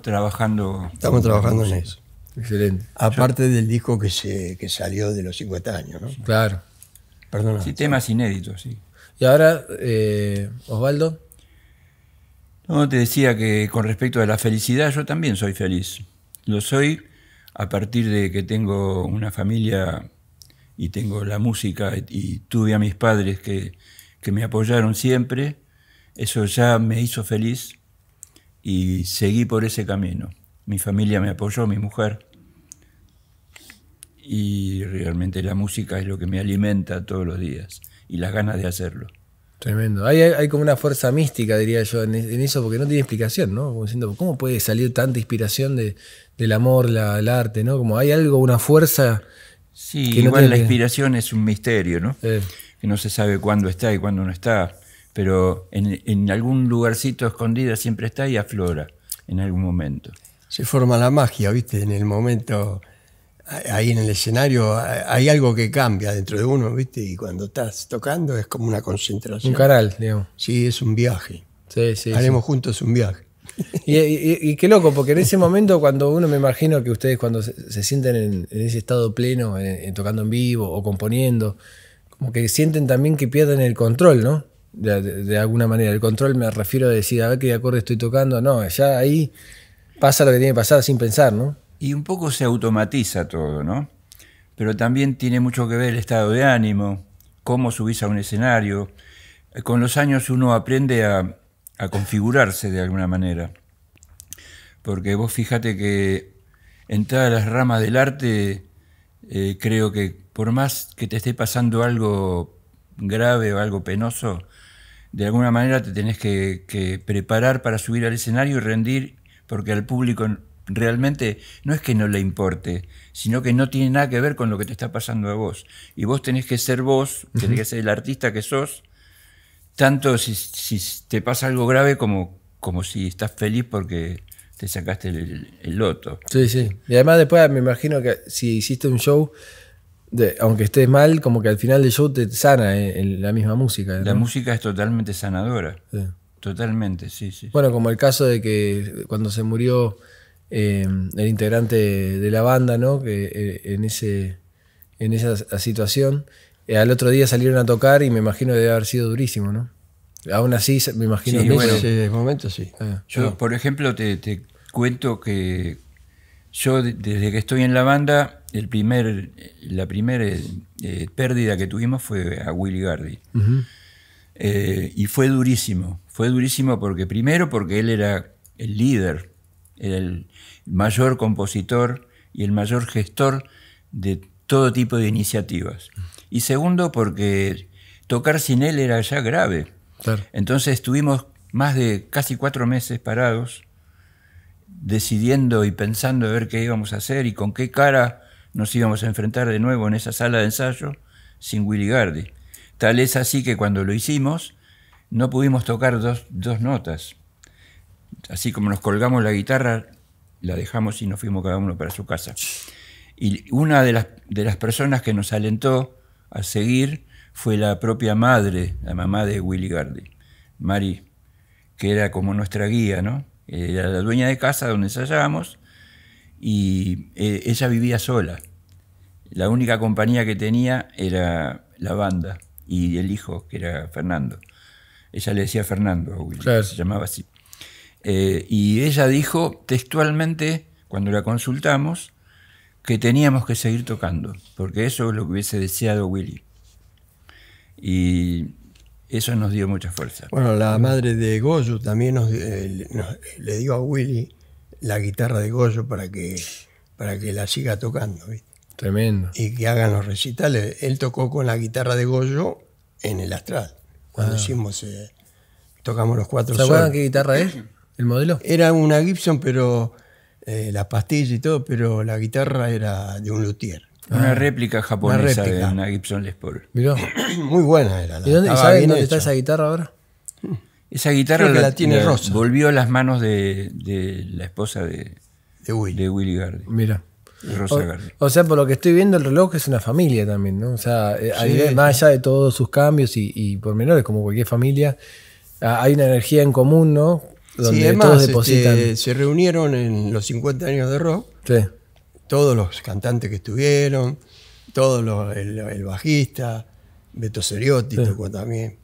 trabajando. Estamos trabajando en eso. Excelente. Aparte del disco que se salió de los 50 años, Claro. Sí, temas inéditos, sí. Y ahora, eh, Osvaldo. No, te decía que con respecto a la felicidad, yo también soy feliz. Lo soy a partir de que tengo una familia y tengo la música y tuve a mis padres que, que me apoyaron siempre. Eso ya me hizo feliz y seguí por ese camino. Mi familia me apoyó, mi mujer. Y realmente la música es lo que me alimenta todos los días y las ganas de hacerlo. Tremendo. Hay, hay, como una fuerza mística, diría yo, en, eso, porque no tiene explicación, ¿no? Como diciendo, ¿cómo puede salir tanta inspiración del amor, la, el arte, ¿no? Como hay algo, una fuerza. Sí, igual la inspiración es un misterio, ¿no? Que no se sabe cuándo está y cuándo no está pero en, algún lugarcito escondida siempre está y aflora en algún momento. Se forma la magia, ¿viste? En el momento, ahí en el escenario, hay algo que cambia dentro de uno, ¿viste? Y cuando estás tocando es como una concentración. Un canal, digamos. Sí, es un viaje. Sí, sí. Haremos juntos un viaje. Y, qué loco, porque en ese momento cuando uno me imagino que ustedes cuando se, sienten en, ese estado pleno, eh, tocando en vivo o componiendo, como que sienten también que pierden el control, ¿no? de, alguna manera. El control me refiero a decir, a ver qué acorde estoy tocando. No, ya ahí pasa lo que tiene que pasar sin pensar, ¿no? Y un poco se automatiza todo, ¿no? Pero también tiene mucho que ver el estado de ánimo, cómo subís a un escenario. Con los años uno aprende a, configurarse de alguna manera. Porque vos fíjate que en todas las ramas del arte, eh, creo que por más que te esté pasando algo grave o algo penoso, de alguna manera te tenés que, preparar para subir al escenario y rendir, porque al público realmente no es que no le importe, sino que no tiene nada que ver con lo que te está pasando a vos. Y vos tenés que ser vos, tenés que ser el artista que sos, tanto si, te pasa algo grave como, como si estás feliz porque te sacaste el, el loto. Sí, sí. Y además después me imagino que si hiciste un show aunque estés mal, como que al final de show te sana en eh, la misma música. La música es totalmente sanadora. Totalmente, sí, sí. Bueno, como el caso de que cuando se murió em, el integrante de la banda, ¿no? Que eh, en, ese, en esa situación, eh, al otro día salieron a tocar y me imagino que debe haber sido durísimo, ¿no? Aún así, me imagino. Sí, bueno, momento sí. Ah, ah. yo, por ejemplo, te, te, cuento que yo desde que estoy en la banda primer, la primera eh, pérdida que tuvimos fue a Willy Gardy eh, y fue durísimo, fue durísimo porque primero porque él era el líder, el mayor compositor y el mayor gestor de todo tipo de iniciativas. Y segundo porque tocar sin él era ya grave. Entonces estuvimos más de casi cuatro meses parados decidiendo y pensando a ver qué íbamos a hacer y con qué cara nos íbamos a enfrentar de nuevo en esa sala de ensayo sin Willy Gardi. Tal es así que cuando lo hicimos no pudimos tocar dos, notas. Así como nos colgamos la guitarra, la dejamos y nos fuimos cada uno para su casa. Y una de las, de las personas que nos alentó a seguir fue la propia madre, la mamá de Willy Garde, Mari, que era como nuestra guía, ¿no? Era la dueña de casa donde ensayábamos y eh, ella vivía sola. La única compañía que tenía era la banda y el hijo, que era Fernando. Ella le decía Fernando a Willy, se llamaba así. Eh, y ella dijo textualmente, cuando la consultamos, que teníamos que seguir tocando, porque eso es lo que hubiese deseado Willy. Y eso nos dio mucha fuerza. Bueno, la madre de Goyo también nos, eh, le dio a Willy la guitarra de Goyo para que, para que la siga tocando. Tremendo. Y que hagan los recitales. Él tocó con la guitarra de Goyo en el Astral. Cuando ah. hicimos, eh, tocamos los cuatro. ¿Se qué guitarra es? ¿El modelo? Era una Gibson, pero eh, la pastilla y todo, pero la guitarra era de un luthier. Una ah. réplica japonesa una de una Gibson Les Paul. Miró. *clears throat* Muy buena era. La, ¿Y dónde, dónde está esa guitarra ahora? Mm. Esa guitarra la, tiene Rosa. volvió a las manos de, la esposa de, Willie Willy Mira. Rosa o, o, sea, por lo que estoy viendo, el reloj es una familia también, ¿no? O sea, eh, más allá de todos sus cambios y, por menores como cualquier familia, ah, hay una energía en común, ¿no? Donde todos este, depositan. se reunieron en los 50 años de rock. Sí. Todos los cantantes que estuvieron, todos el, bajista, Beto Seriotti también.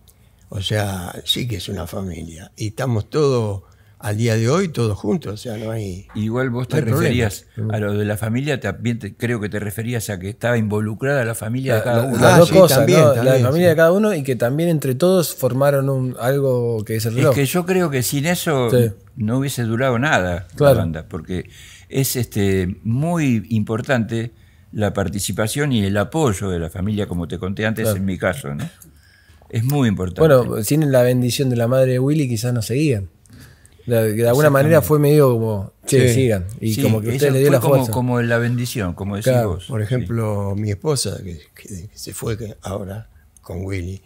O sea, sí que es una familia. Y estamos todos, al día de hoy, todos juntos. O sea, no hay. Igual vos te referías mm. a lo de la familia, creo que te referías a que estaba involucrada la familia de cada uno. Las ah, dos cosas, la familia de cada uno y que también entre todos formaron algo que es el reloj. Es que yo creo que sin eso no hubiese durado nada la banda, porque es este, muy importante la participación y el apoyo de la familia, como te conté antes en mi caso, ¿no? Es muy importante. Bueno, sin la bendición de la madre de Willy quizás no seguían. De, alguna manera fue medio como, sí. sigan. Y como que usted le dio la como, en Como la bendición, como decís vos. Por ejemplo, mi esposa, que, se fue ahora con Willy,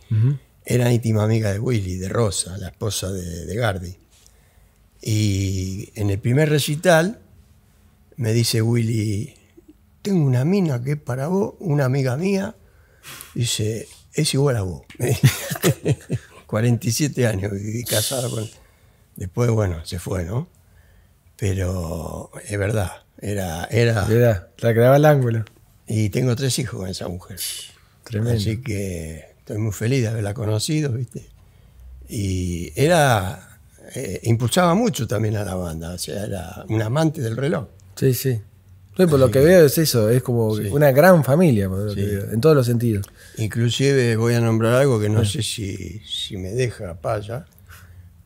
era íntima amiga de Willy, de Rosa, la esposa de, de Gardi. Y en el primer recital me dice Willy, tengo una mina que es para vos, una amiga mía. Dice, es igual a vos. 47 *laughs* años viví casado con... Después, bueno, se fue, ¿no? Pero es verdad, era... Era, era la que el ángulo. Y tengo tres hijos con esa mujer. Tremendo. Así que estoy muy feliz de haberla conocido, ¿viste? Y era... Eh, impulsaba mucho también a la banda, o sea, era un amante del reloj. Sí, sí por lo que veo es eso, es como una gran familia, en todos los sentidos. Inclusive voy a nombrar algo que no ah. sé si, me deja Paya,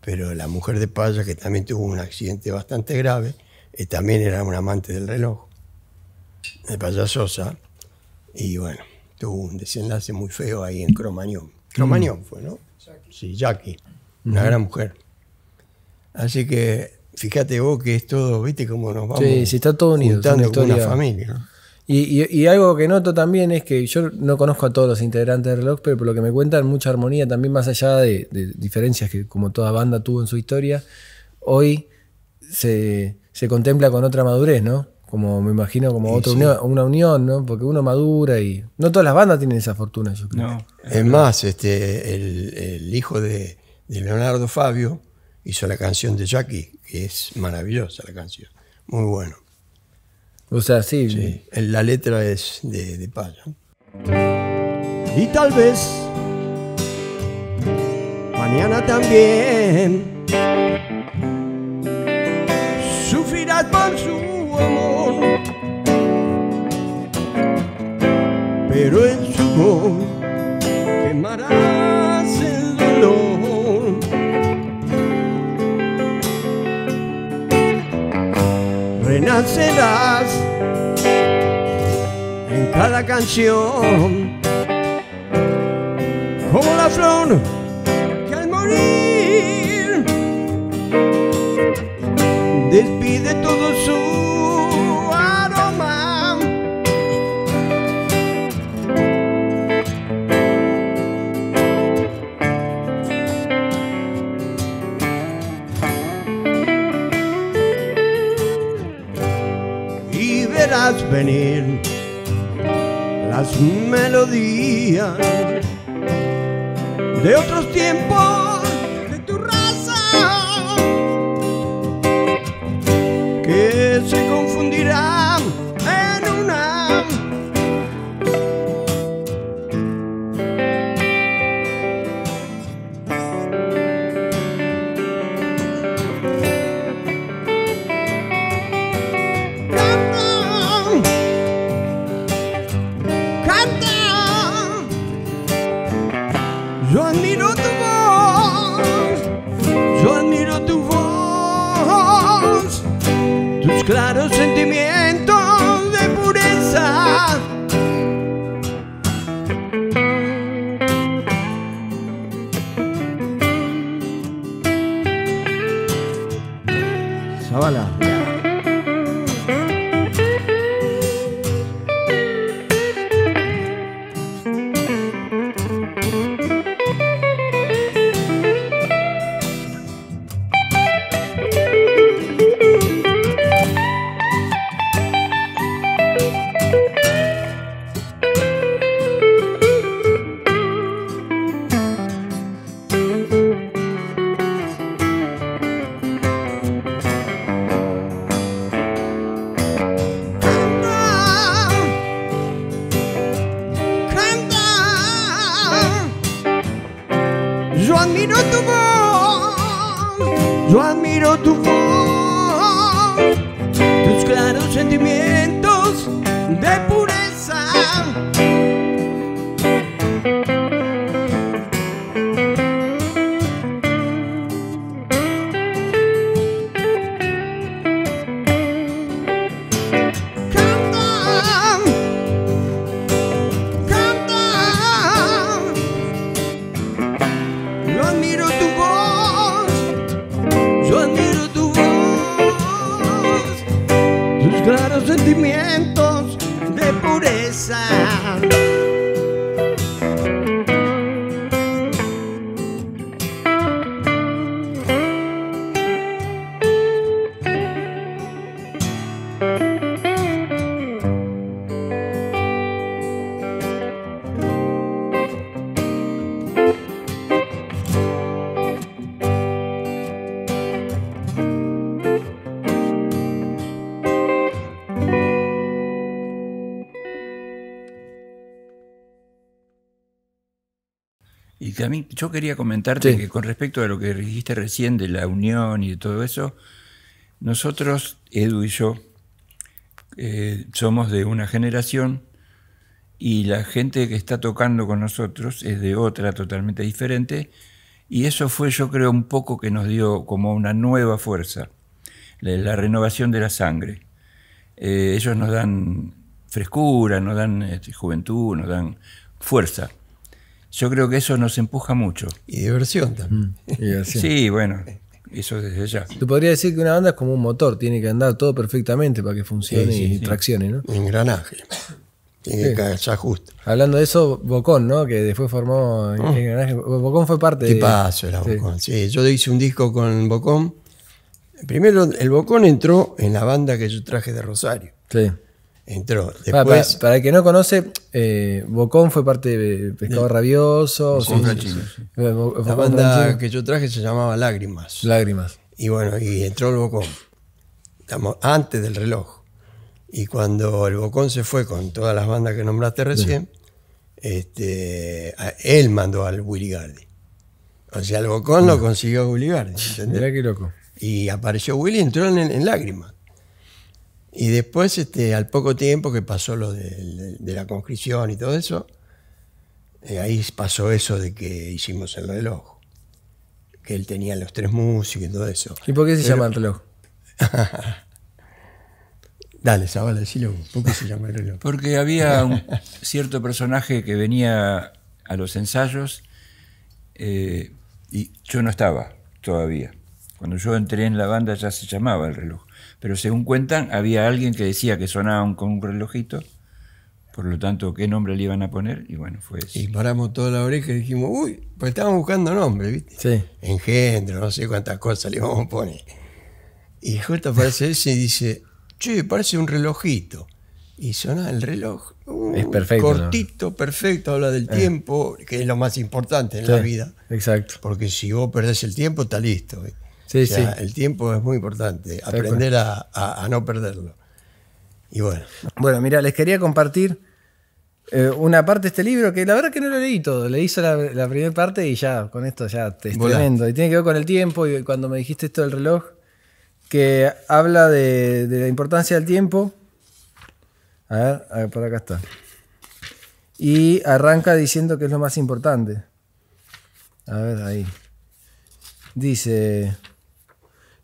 pero la mujer de Paya, que también tuvo un accidente bastante grave, y eh, también era un amante del reloj, de Paya Sosa y bueno, tuvo un desenlace muy feo ahí en Cromañón. Cromañón mm. fue, ¿no? Sí, Jackie, una gran mujer. Así que fíjate vos que es todo, viste cómo nos vamos. Sí, sí, está todo unido. Juntando una familia. Y, algo que noto también es que yo no conozco a todos los integrantes de Relox, pero por lo que me cuentan, mucha armonía también, más allá de, diferencias que como toda banda tuvo en su historia, hoy se, contempla con otra madurez, ¿no? Como me imagino, como otra una unión, ¿no? Porque uno madura y. No todas las bandas tienen esa fortuna, yo creo. es, más, este, el, hijo de Leonardo Fabio hizo la canción de Jackie, que es maravillosa la canción, muy bueno. O sea, sí. La letra es de, de Paya. Y tal vez mañana también sufrirás por su amor, pero en su voz quemarás el dolor. serás en cada canción. Como la flor que al morir despide todo su venir las melodías de otros tiempos Yo quería comentarte que con respecto a lo que dijiste recién de la unión y de todo eso, nosotros, Edu y yo, eh, somos de una generación y la gente que está tocando con nosotros es de otra totalmente diferente y eso fue yo creo un poco que nos dio como una nueva fuerza, la, renovación de la sangre. Eh, ellos nos dan frescura, nos dan este, juventud, nos dan fuerza yo creo que eso nos empuja mucho. Y diversión también. Mm, sí, bueno, eso desde ya. Tú podrías decir que una banda es como un motor, tiene que andar todo perfectamente para que funcione y traccione, ¿no? engranaje. Tiene que caer ya justo. Hablando de eso, Bocón, ¿no? Que después formó ah. Bocón fue parte de. paso era Bocón. Sí, yo hice un disco con Bocón. Primero, el Bocón entró en la banda que yo traje de Rosario. Sí. Entró. para, el que no conoce, eh, Bocón fue parte de Pescado Rabioso. La banda que yo traje se llamaba Lágrimas. Lágrimas. Y bueno, y entró el Bocón. Estamos antes del reloj. Y cuando el Bocón se fue con todas las bandas que nombraste recién, este, él mandó al Willy Gardi. O sea, el Bocón lo consiguió Willy Gardi. qué loco. Y apareció Willy y entró en Lágrimas. Y después, este, al poco tiempo que pasó lo de, la conscripción y todo eso, eh, ahí pasó eso de que hicimos el reloj. Que él tenía los tres músicos y todo eso. ¿Y por qué se llama el reloj? *laughs* Dale, Zabala, decilo ¿Por qué se llama el reloj? Porque había un cierto personaje que venía a los ensayos eh, y yo no estaba todavía. Cuando yo entré en la banda ya se llamaba el reloj pero según cuentan, había alguien que decía que sonaba con un relojito, por lo tanto, ¿qué nombre le iban a poner? Y bueno, fue eso. Y paramos toda la oreja y dijimos, uy, pues estábamos buscando nombre, ¿viste? Sí. Engendro, no sé cuántas cosas le vamos a poner. Y justo aparece ese y dice, che, parece un relojito. Y suena el reloj. Uh, es perfecto. Cortito, perfecto, habla del eh. tiempo, que es lo más importante en la vida. Exacto. Porque si vos perdés el tiempo, está listo. Sí, sí. El tiempo es muy importante, aprender a, no perderlo. Y bueno. Bueno, mira, les quería compartir eh, una parte de este libro que la verdad que no lo leí todo. Le hice la, primera parte y ya, con esto ya te. Y tiene que ver con el tiempo. Y cuando me dijiste esto del reloj, que habla de, la importancia del tiempo. a ver, por acá está. Y arranca diciendo que es lo más importante. A ver, ahí. Dice.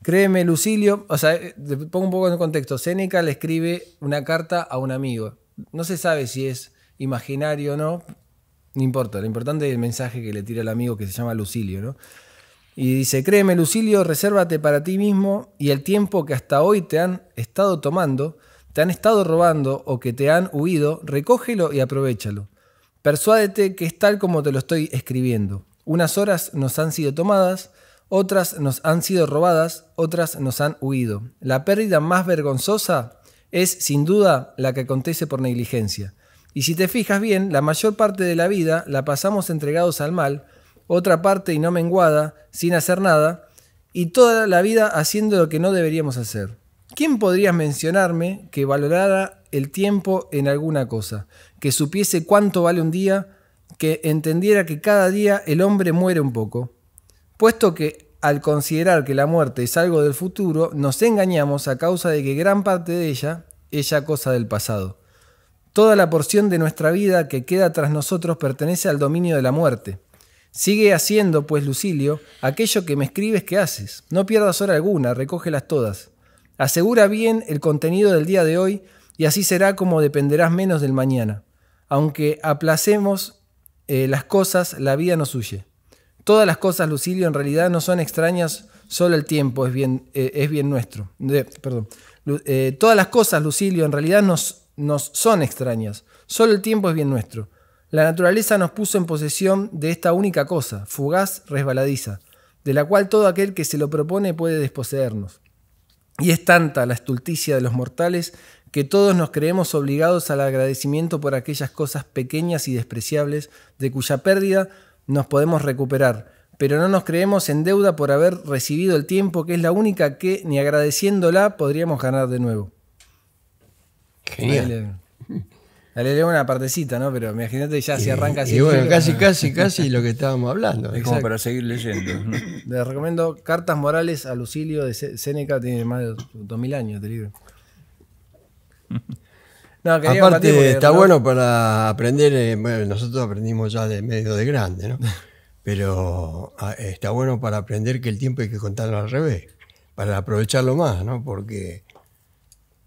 Créeme, Lucilio, o sea, eh, te pongo un poco en contexto. Seneca le escribe una carta a un amigo. No se sabe si es imaginario o no. No importa, lo importante es el mensaje que le tira el amigo que se llama Lucilio, ¿no? Y dice, créeme, Lucilio, resérvate para ti mismo y el tiempo que hasta hoy te han estado tomando, te han estado robando o que te han huido, recógelo y aprovechalo. Persuádete que es tal como te lo estoy escribiendo. Unas horas nos han sido tomadas, otras nos han sido robadas, otras nos han huido. La pérdida más vergonzosa es sin duda la que acontece por negligencia. Y si te fijas bien, la mayor parte de la vida la pasamos entregados al mal, otra parte y no menguada, sin hacer nada, y toda la vida haciendo lo que no deberíamos hacer. ¿Quién podrías mencionarme que valorara el tiempo en alguna cosa, que supiese cuánto vale un día, que entendiera que cada día el hombre muere un poco? puesto que al considerar que la muerte es algo del futuro, nos engañamos a causa de que gran parte de ella es ya cosa del pasado. Toda la porción de nuestra vida que queda tras nosotros pertenece al dominio de la muerte. Sigue haciendo, pues, Lucilio, aquello que me escribes que haces. No pierdas hora alguna, recógelas todas. Asegura bien el contenido del día de hoy y así será como dependerás menos del mañana. Aunque aplacemos eh, las cosas, la vida nos huye. Todas las cosas, Lucilio, en realidad no son extrañas, solo el tiempo es bien, eh, es bien nuestro. perdón. Eh, todas las cosas, Lucilio, en realidad nos, nos son extrañas, solo el tiempo es bien nuestro. La naturaleza nos puso en posesión de esta única cosa, fugaz, resbaladiza, de la cual todo aquel que se lo propone puede desposeernos. Y es tanta la estulticia de los mortales que todos nos creemos obligados al agradecimiento por aquellas cosas pequeñas y despreciables de cuya pérdida nos podemos recuperar, pero no nos creemos en deuda por haber recibido el tiempo, que es la única que, ni agradeciéndola, podríamos ganar de nuevo. Genial. Dale, leo una partecita, ¿no? Pero imagínate ya se arranca así. Y bueno, casi, casi, casi lo que estábamos hablando. Es como para seguir leyendo. Les recomiendo Cartas Morales a Lucilio de Seneca, tiene más de 2000 años este libro. Aparte, está bueno para aprender. Eh, bueno, nosotros aprendimos ya de medio de grande, ¿no? *laughs* Pero ah, está bueno para aprender que el tiempo hay que contarlo al revés, para aprovecharlo más, ¿no? Porque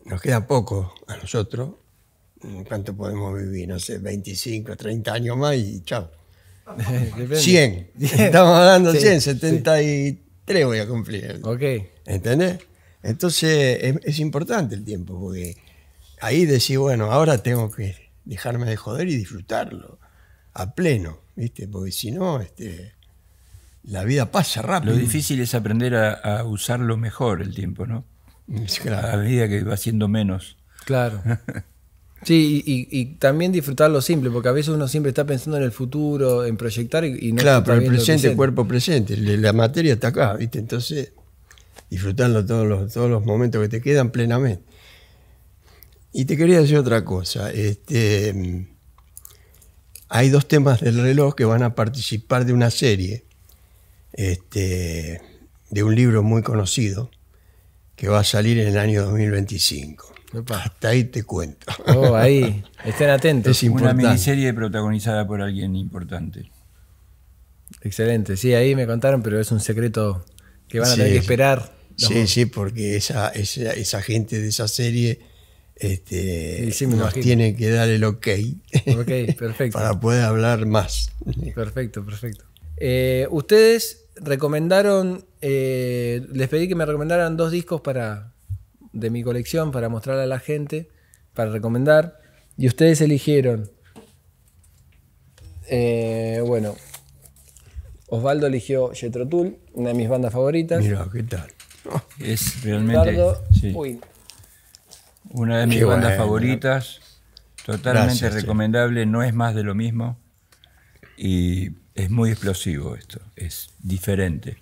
nos queda poco a nosotros. Mm, ¿Cuánto podemos vivir? No sé, 25, 30 años más y chao. 100. *laughs* *laughs* Estamos hablando 100, 73 voy a cumplir. Ok. ¿Entendés? Entonces es importante el tiempo, porque ahí decís, bueno, ahora tengo que dejarme de joder y disfrutarlo a pleno, ¿viste? Porque si no, este, la vida pasa rápido. Lo difícil es aprender a, usarlo mejor el tiempo, ¿no? *laughs* Claro. A medida que va siendo menos. Claro. *laughs* Sí, y, también disfrutar lo simple, porque a veces uno siempre está pensando en el futuro, en proyectar y, no Claro, pero el presente, el cuerpo presente, la materia está acá, ¿viste? Entonces, disfrutarlo todos los, todos los momentos que te quedan plenamente. Y te quería decir otra cosa. Este, mm, hay dos temas del reloj que van a participar de una serie, este, de un libro muy conocido, que va a salir en el año 2025. Hasta ahí te cuento. Oh, ahí. *laughs* Estén atentos. Es Una miniserie protagonizada por alguien importante. Excelente. Sí, ahí me contaron, pero es un secreto que van a tener que esperar. Sí, sí, porque esa, esa, esa gente de esa serie este, nos tiene que dar el ok, perfecto. *laughs* para poder hablar más. Perfecto, perfecto. Eh, ustedes recomendaron, eh, les pedí que me recomendaran dos discos para, de mi colección para mostrar a la gente, para recomendar, y ustedes eligieron, eh, bueno, Osvaldo eligió Jetrotul Tool, una de mis bandas favoritas. Mira, ¿qué tal? Es realmente... Una de mis bandas favoritas, totalmente recomendable, no es más de lo mismo. Y es muy explosivo esto, es diferente.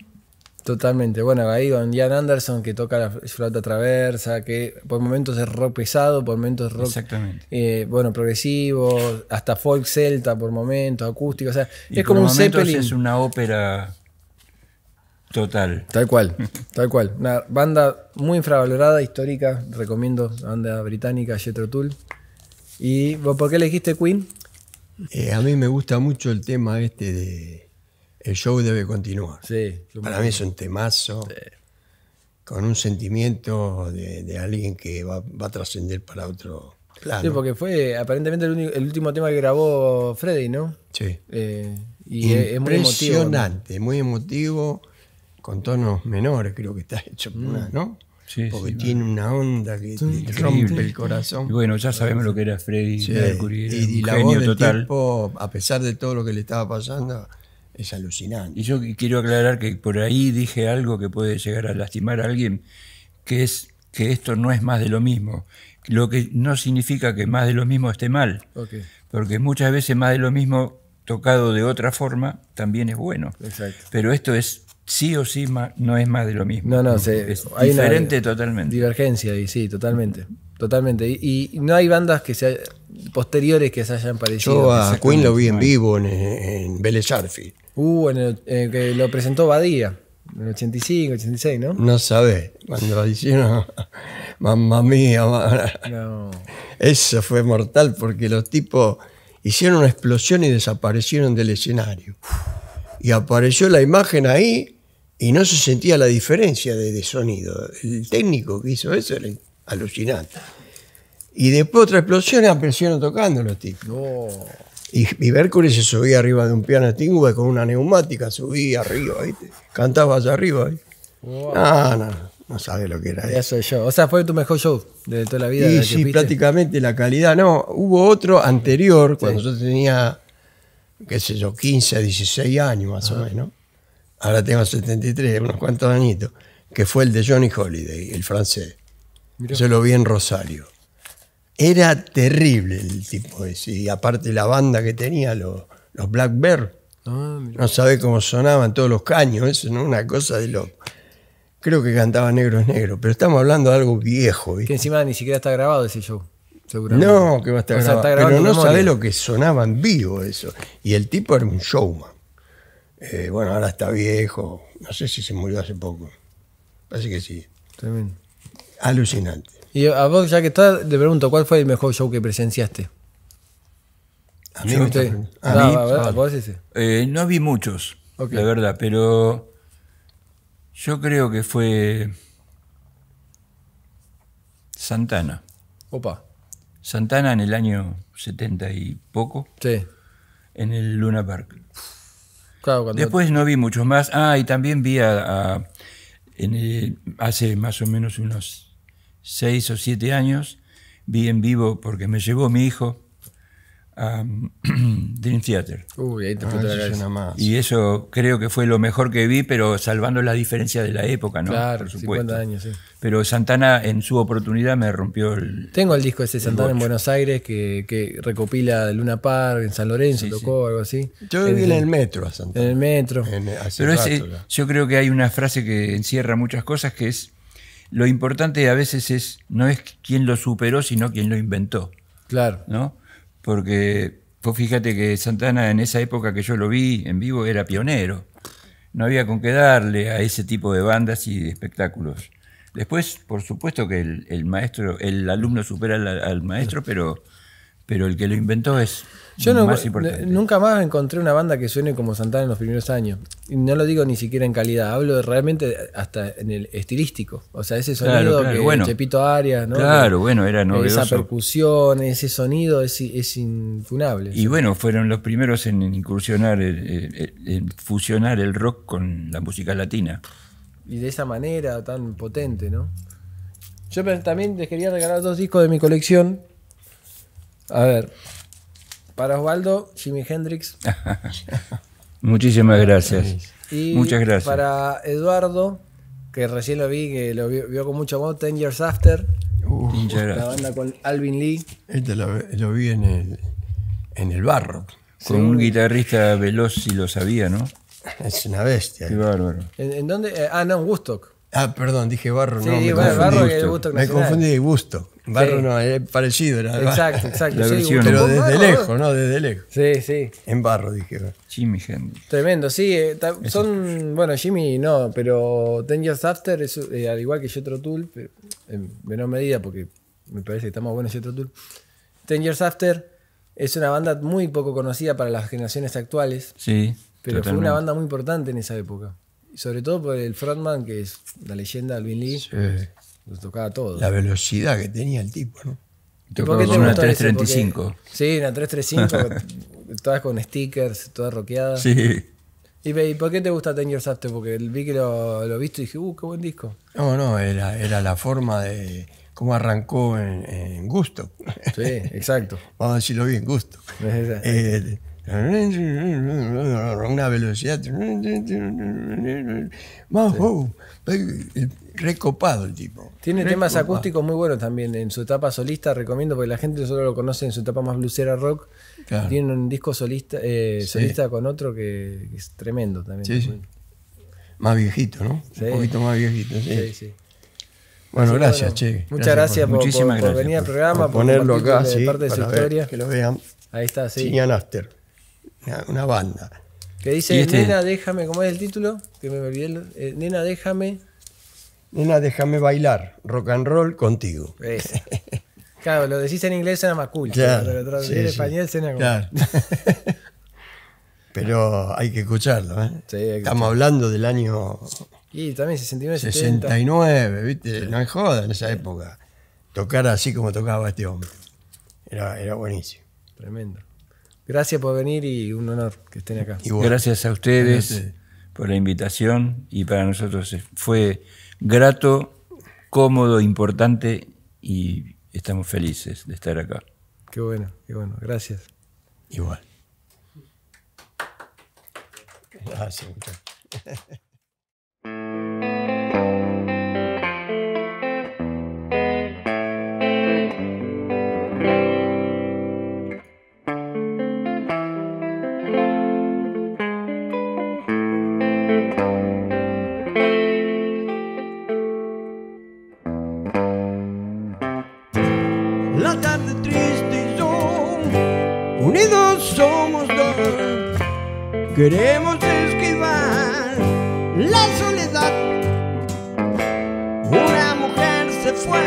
Totalmente. Bueno, ahí con Ian Anderson que toca la flauta traversa, que por momentos es rock pesado, por momentos es rock Exactamente. Eh, bueno, progresivo, hasta folk celta por momentos, acústico, o sea, es como un Zeppelin. Es una ópera Total. Tal cual, tal cual. Una banda muy infravalorada, histórica, recomiendo, la banda británica, Jethro Tull. ¿Y vos por qué elegiste Queen? Eh, a mí me gusta mucho el tema este de el show debe continuar. Sí, Para mí es un temazo, con un sentimiento de, alguien que va, a trascender para otro plano. Sí, porque fue aparentemente el, último tema que grabó Freddy, ¿no? Sí. Eh, y es muy emotivo. Muy emotivo con tonos menores, creo que está hecho, mm. ¿no? Porque tiene una onda que te rompe el corazón. bueno, ya sabemos lo que era Freddy Mercury. y, la total. a pesar de todo lo que le estaba pasando, es alucinante. Y yo quiero aclarar que por ahí dije algo que puede llegar a lastimar a alguien, que es que esto no es más de lo mismo. Lo que no significa que más de lo mismo esté mal. Porque muchas veces más de lo mismo tocado de otra forma también es bueno. Exacto. Pero esto es sí o sí no es más de lo mismo. No, no, diferente totalmente. Divergencia y sí, totalmente. Totalmente. Y, no hay bandas que se posteriores que se hayan parecido. Yo a Queen lo vi en vivo en, Belle en uh, eh, que lo presentó Badía. En el 85, 86, ¿no? No sabes. Cuando lo hicieron *laughs* Mamma mía. Eso fue mortal porque los tipos hicieron una explosión y desaparecieron del escenario y apareció la imagen ahí y no se sentía la diferencia de, de sonido. El técnico que hizo eso era alucinante. Y después otra explosión aparecieron ah, tocando los tipos. Oh. Y, y se subía arriba de un piano Stingway con una neumática, subía arriba, ¿viste? cantaba allá arriba. ah No, no, no lo que era. eso. yo. O sea, fue tu mejor show de toda la vida. Y, sí, prácticamente la calidad. No, hubo otro anterior, cuando yo tenía qué sé yo, 15, 16 años más o menos, ahora tengo 73, unos cuantos añitos, que fue el de Johnny Holiday, el francés. Se Yo lo vi en Rosario. Era terrible el tipo ese, y aparte la banda que tenía, los, los Black Bear, ah, no sabés cómo sonaban todos los caños, eso no una cosa de loco. Creo que cantaba Negro es Negro, pero estamos hablando de algo viejo. Que encima ni siquiera está grabado ese show. No, que va a estar, Pero no sabe lo que sonaba en vivo eso. Y el tipo era un showman. Eh, bueno, ahora está viejo. No sé si se murió hace poco. Parece que sí. Alucinante. Y a vos, ya que estás, te pregunto, ¿cuál fue el mejor show que presenciaste? ¿A mí? no, ah, ah. eh, no vi muchos, De verdad, pero yo creo que fue Santana. Opa. Santana en el año 70 y poco. Sí. En el Luna Park. Claro, Después no vi muchos más. Ah, y también vi a, hace más o menos unos seis o siete años, vi en vivo porque me llevó mi hijo *clears throat* Dream Theater. Ah, y eso creo que fue lo mejor que vi, pero salvando la diferencia de la época, ¿no? Claro, por años, Pero Santana en su oportunidad me rompió el. Tengo el disco ese de Santana en Buenos Aires que, que recopila Luna Park, en San Lorenzo, tocó algo así. Yo vi en el metro a Santana. En el metro. pero yo creo que hay una frase que encierra muchas cosas que es lo importante a veces es no es quién lo superó, sino quien lo inventó. Claro. ¿no? porque vos fíjate que Santana en esa época que yo lo vi en vivo era pionero. No había con qué darle a ese tipo de bandas y de espectáculos. Después, por supuesto que el, maestro, el alumno supera al, al maestro, pero, pero el que lo inventó es yo nunca más encontré una banda que suene como Santana en los primeros años. Y no lo digo ni siquiera en calidad, hablo de realmente hasta en el estilístico. O sea, ese sonido de que Chepito Arias, ¿no? Claro, bueno, era novedoso. Esa percusión, ese sonido es, infunable. Y bueno, fueron los primeros en incursionar, en, eh, eh, en fusionar el rock con la música latina. Y de esa manera tan potente, ¿no? Yo también les quería regalar dos discos de mi colección. A ver, para Osvaldo, Jimi Hendrix. *laughs* Muchísimas gracias. Muchas gracias. Para Eduardo, que recién lo vi, que lo vio, con mucho amor, Ten Years After. la banda con Alvin Lee. Este lo, vi en el, barro. Con un guitarrista veloz, y lo sabía, ¿no? Es una bestia. Qué bárbaro. ¿En, dónde? Eh, ah, no, en Ah, perdón, dije barro, no. Me, confundí. me confundí de gusto. Barro no, es parecido. Era exacto, exacto. pero desde lejos, ¿no? Desde lejos. Sí, sí. En barro, dijeron Jimmy Hendrix. Tremendo, sí. Eh, son, bueno, Jimmy no, pero Ten Years After, eh, al igual que Jethro Tool, en menor medida, porque me parece que está más bueno Jethro Tool. Ten Years After es una banda muy poco conocida para las generaciones actuales. Sí. Pero fue una banda muy importante en esa época. Sobre todo por el frontman, que es la leyenda, Alvin Lee. Sí nos tocaba todo. La velocidad que tenía el tipo, ¿no? Tocaba con una 335. sí, una 335, *laughs* todas con stickers, todas roqueadas. Sí. ¿Y, ve, por qué te gusta Ten Years Porque vi que lo, lo visto y dije, uh, qué buen disco. No, no, era, la forma de cómo arrancó en, gusto. Sí, exacto. *laughs* Vamos a decirlo bien, gusto. *laughs* Eh, una velocidad. Más, sí. Oh, recopado el tipo. Tiene temas acústicos muy buenos también en su etapa solista, recomiendo porque la gente solo lo conoce en su etapa más bluesera rock. Tiene un disco solista, eh, solista con otro que, es tremendo también. Más viejito, ¿no? Un poquito más viejito, sí. sí, Bueno, gracias, Che. Muchas gracias, por, venir al programa, por ponerlo acá, parte de su historia. Que lo vean. Ahí está, sí. una, banda. Que dice, este? nena, déjame, ¿cómo es el título? Que me olvidé. Eh, nena, déjame nena, déjame bailar rock and roll contigo. *laughs* Claro, lo decís en inglés suena más cool. pero lo en español suena como... Claro. *laughs* pero hay que escucharlo, ¿eh? Estamos hablando del año... Y también 69, 69, ¿viste? No hay joda en esa época. Tocar así como tocaba este hombre. Era, buenísimo. Tremendo. Gracias por venir y un honor que estén acá. Y gracias a ustedes por la invitación y para nosotros fue grato, cómodo, importante y estamos felices de estar acá. Qué bueno, qué bueno, gracias. Igual. Gracias, *laughs* Queremos esquivar la soledad. Una mujer se fue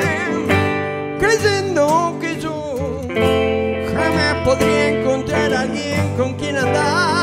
creyendo que yo jamás podría encontrar a alguien con quien andar.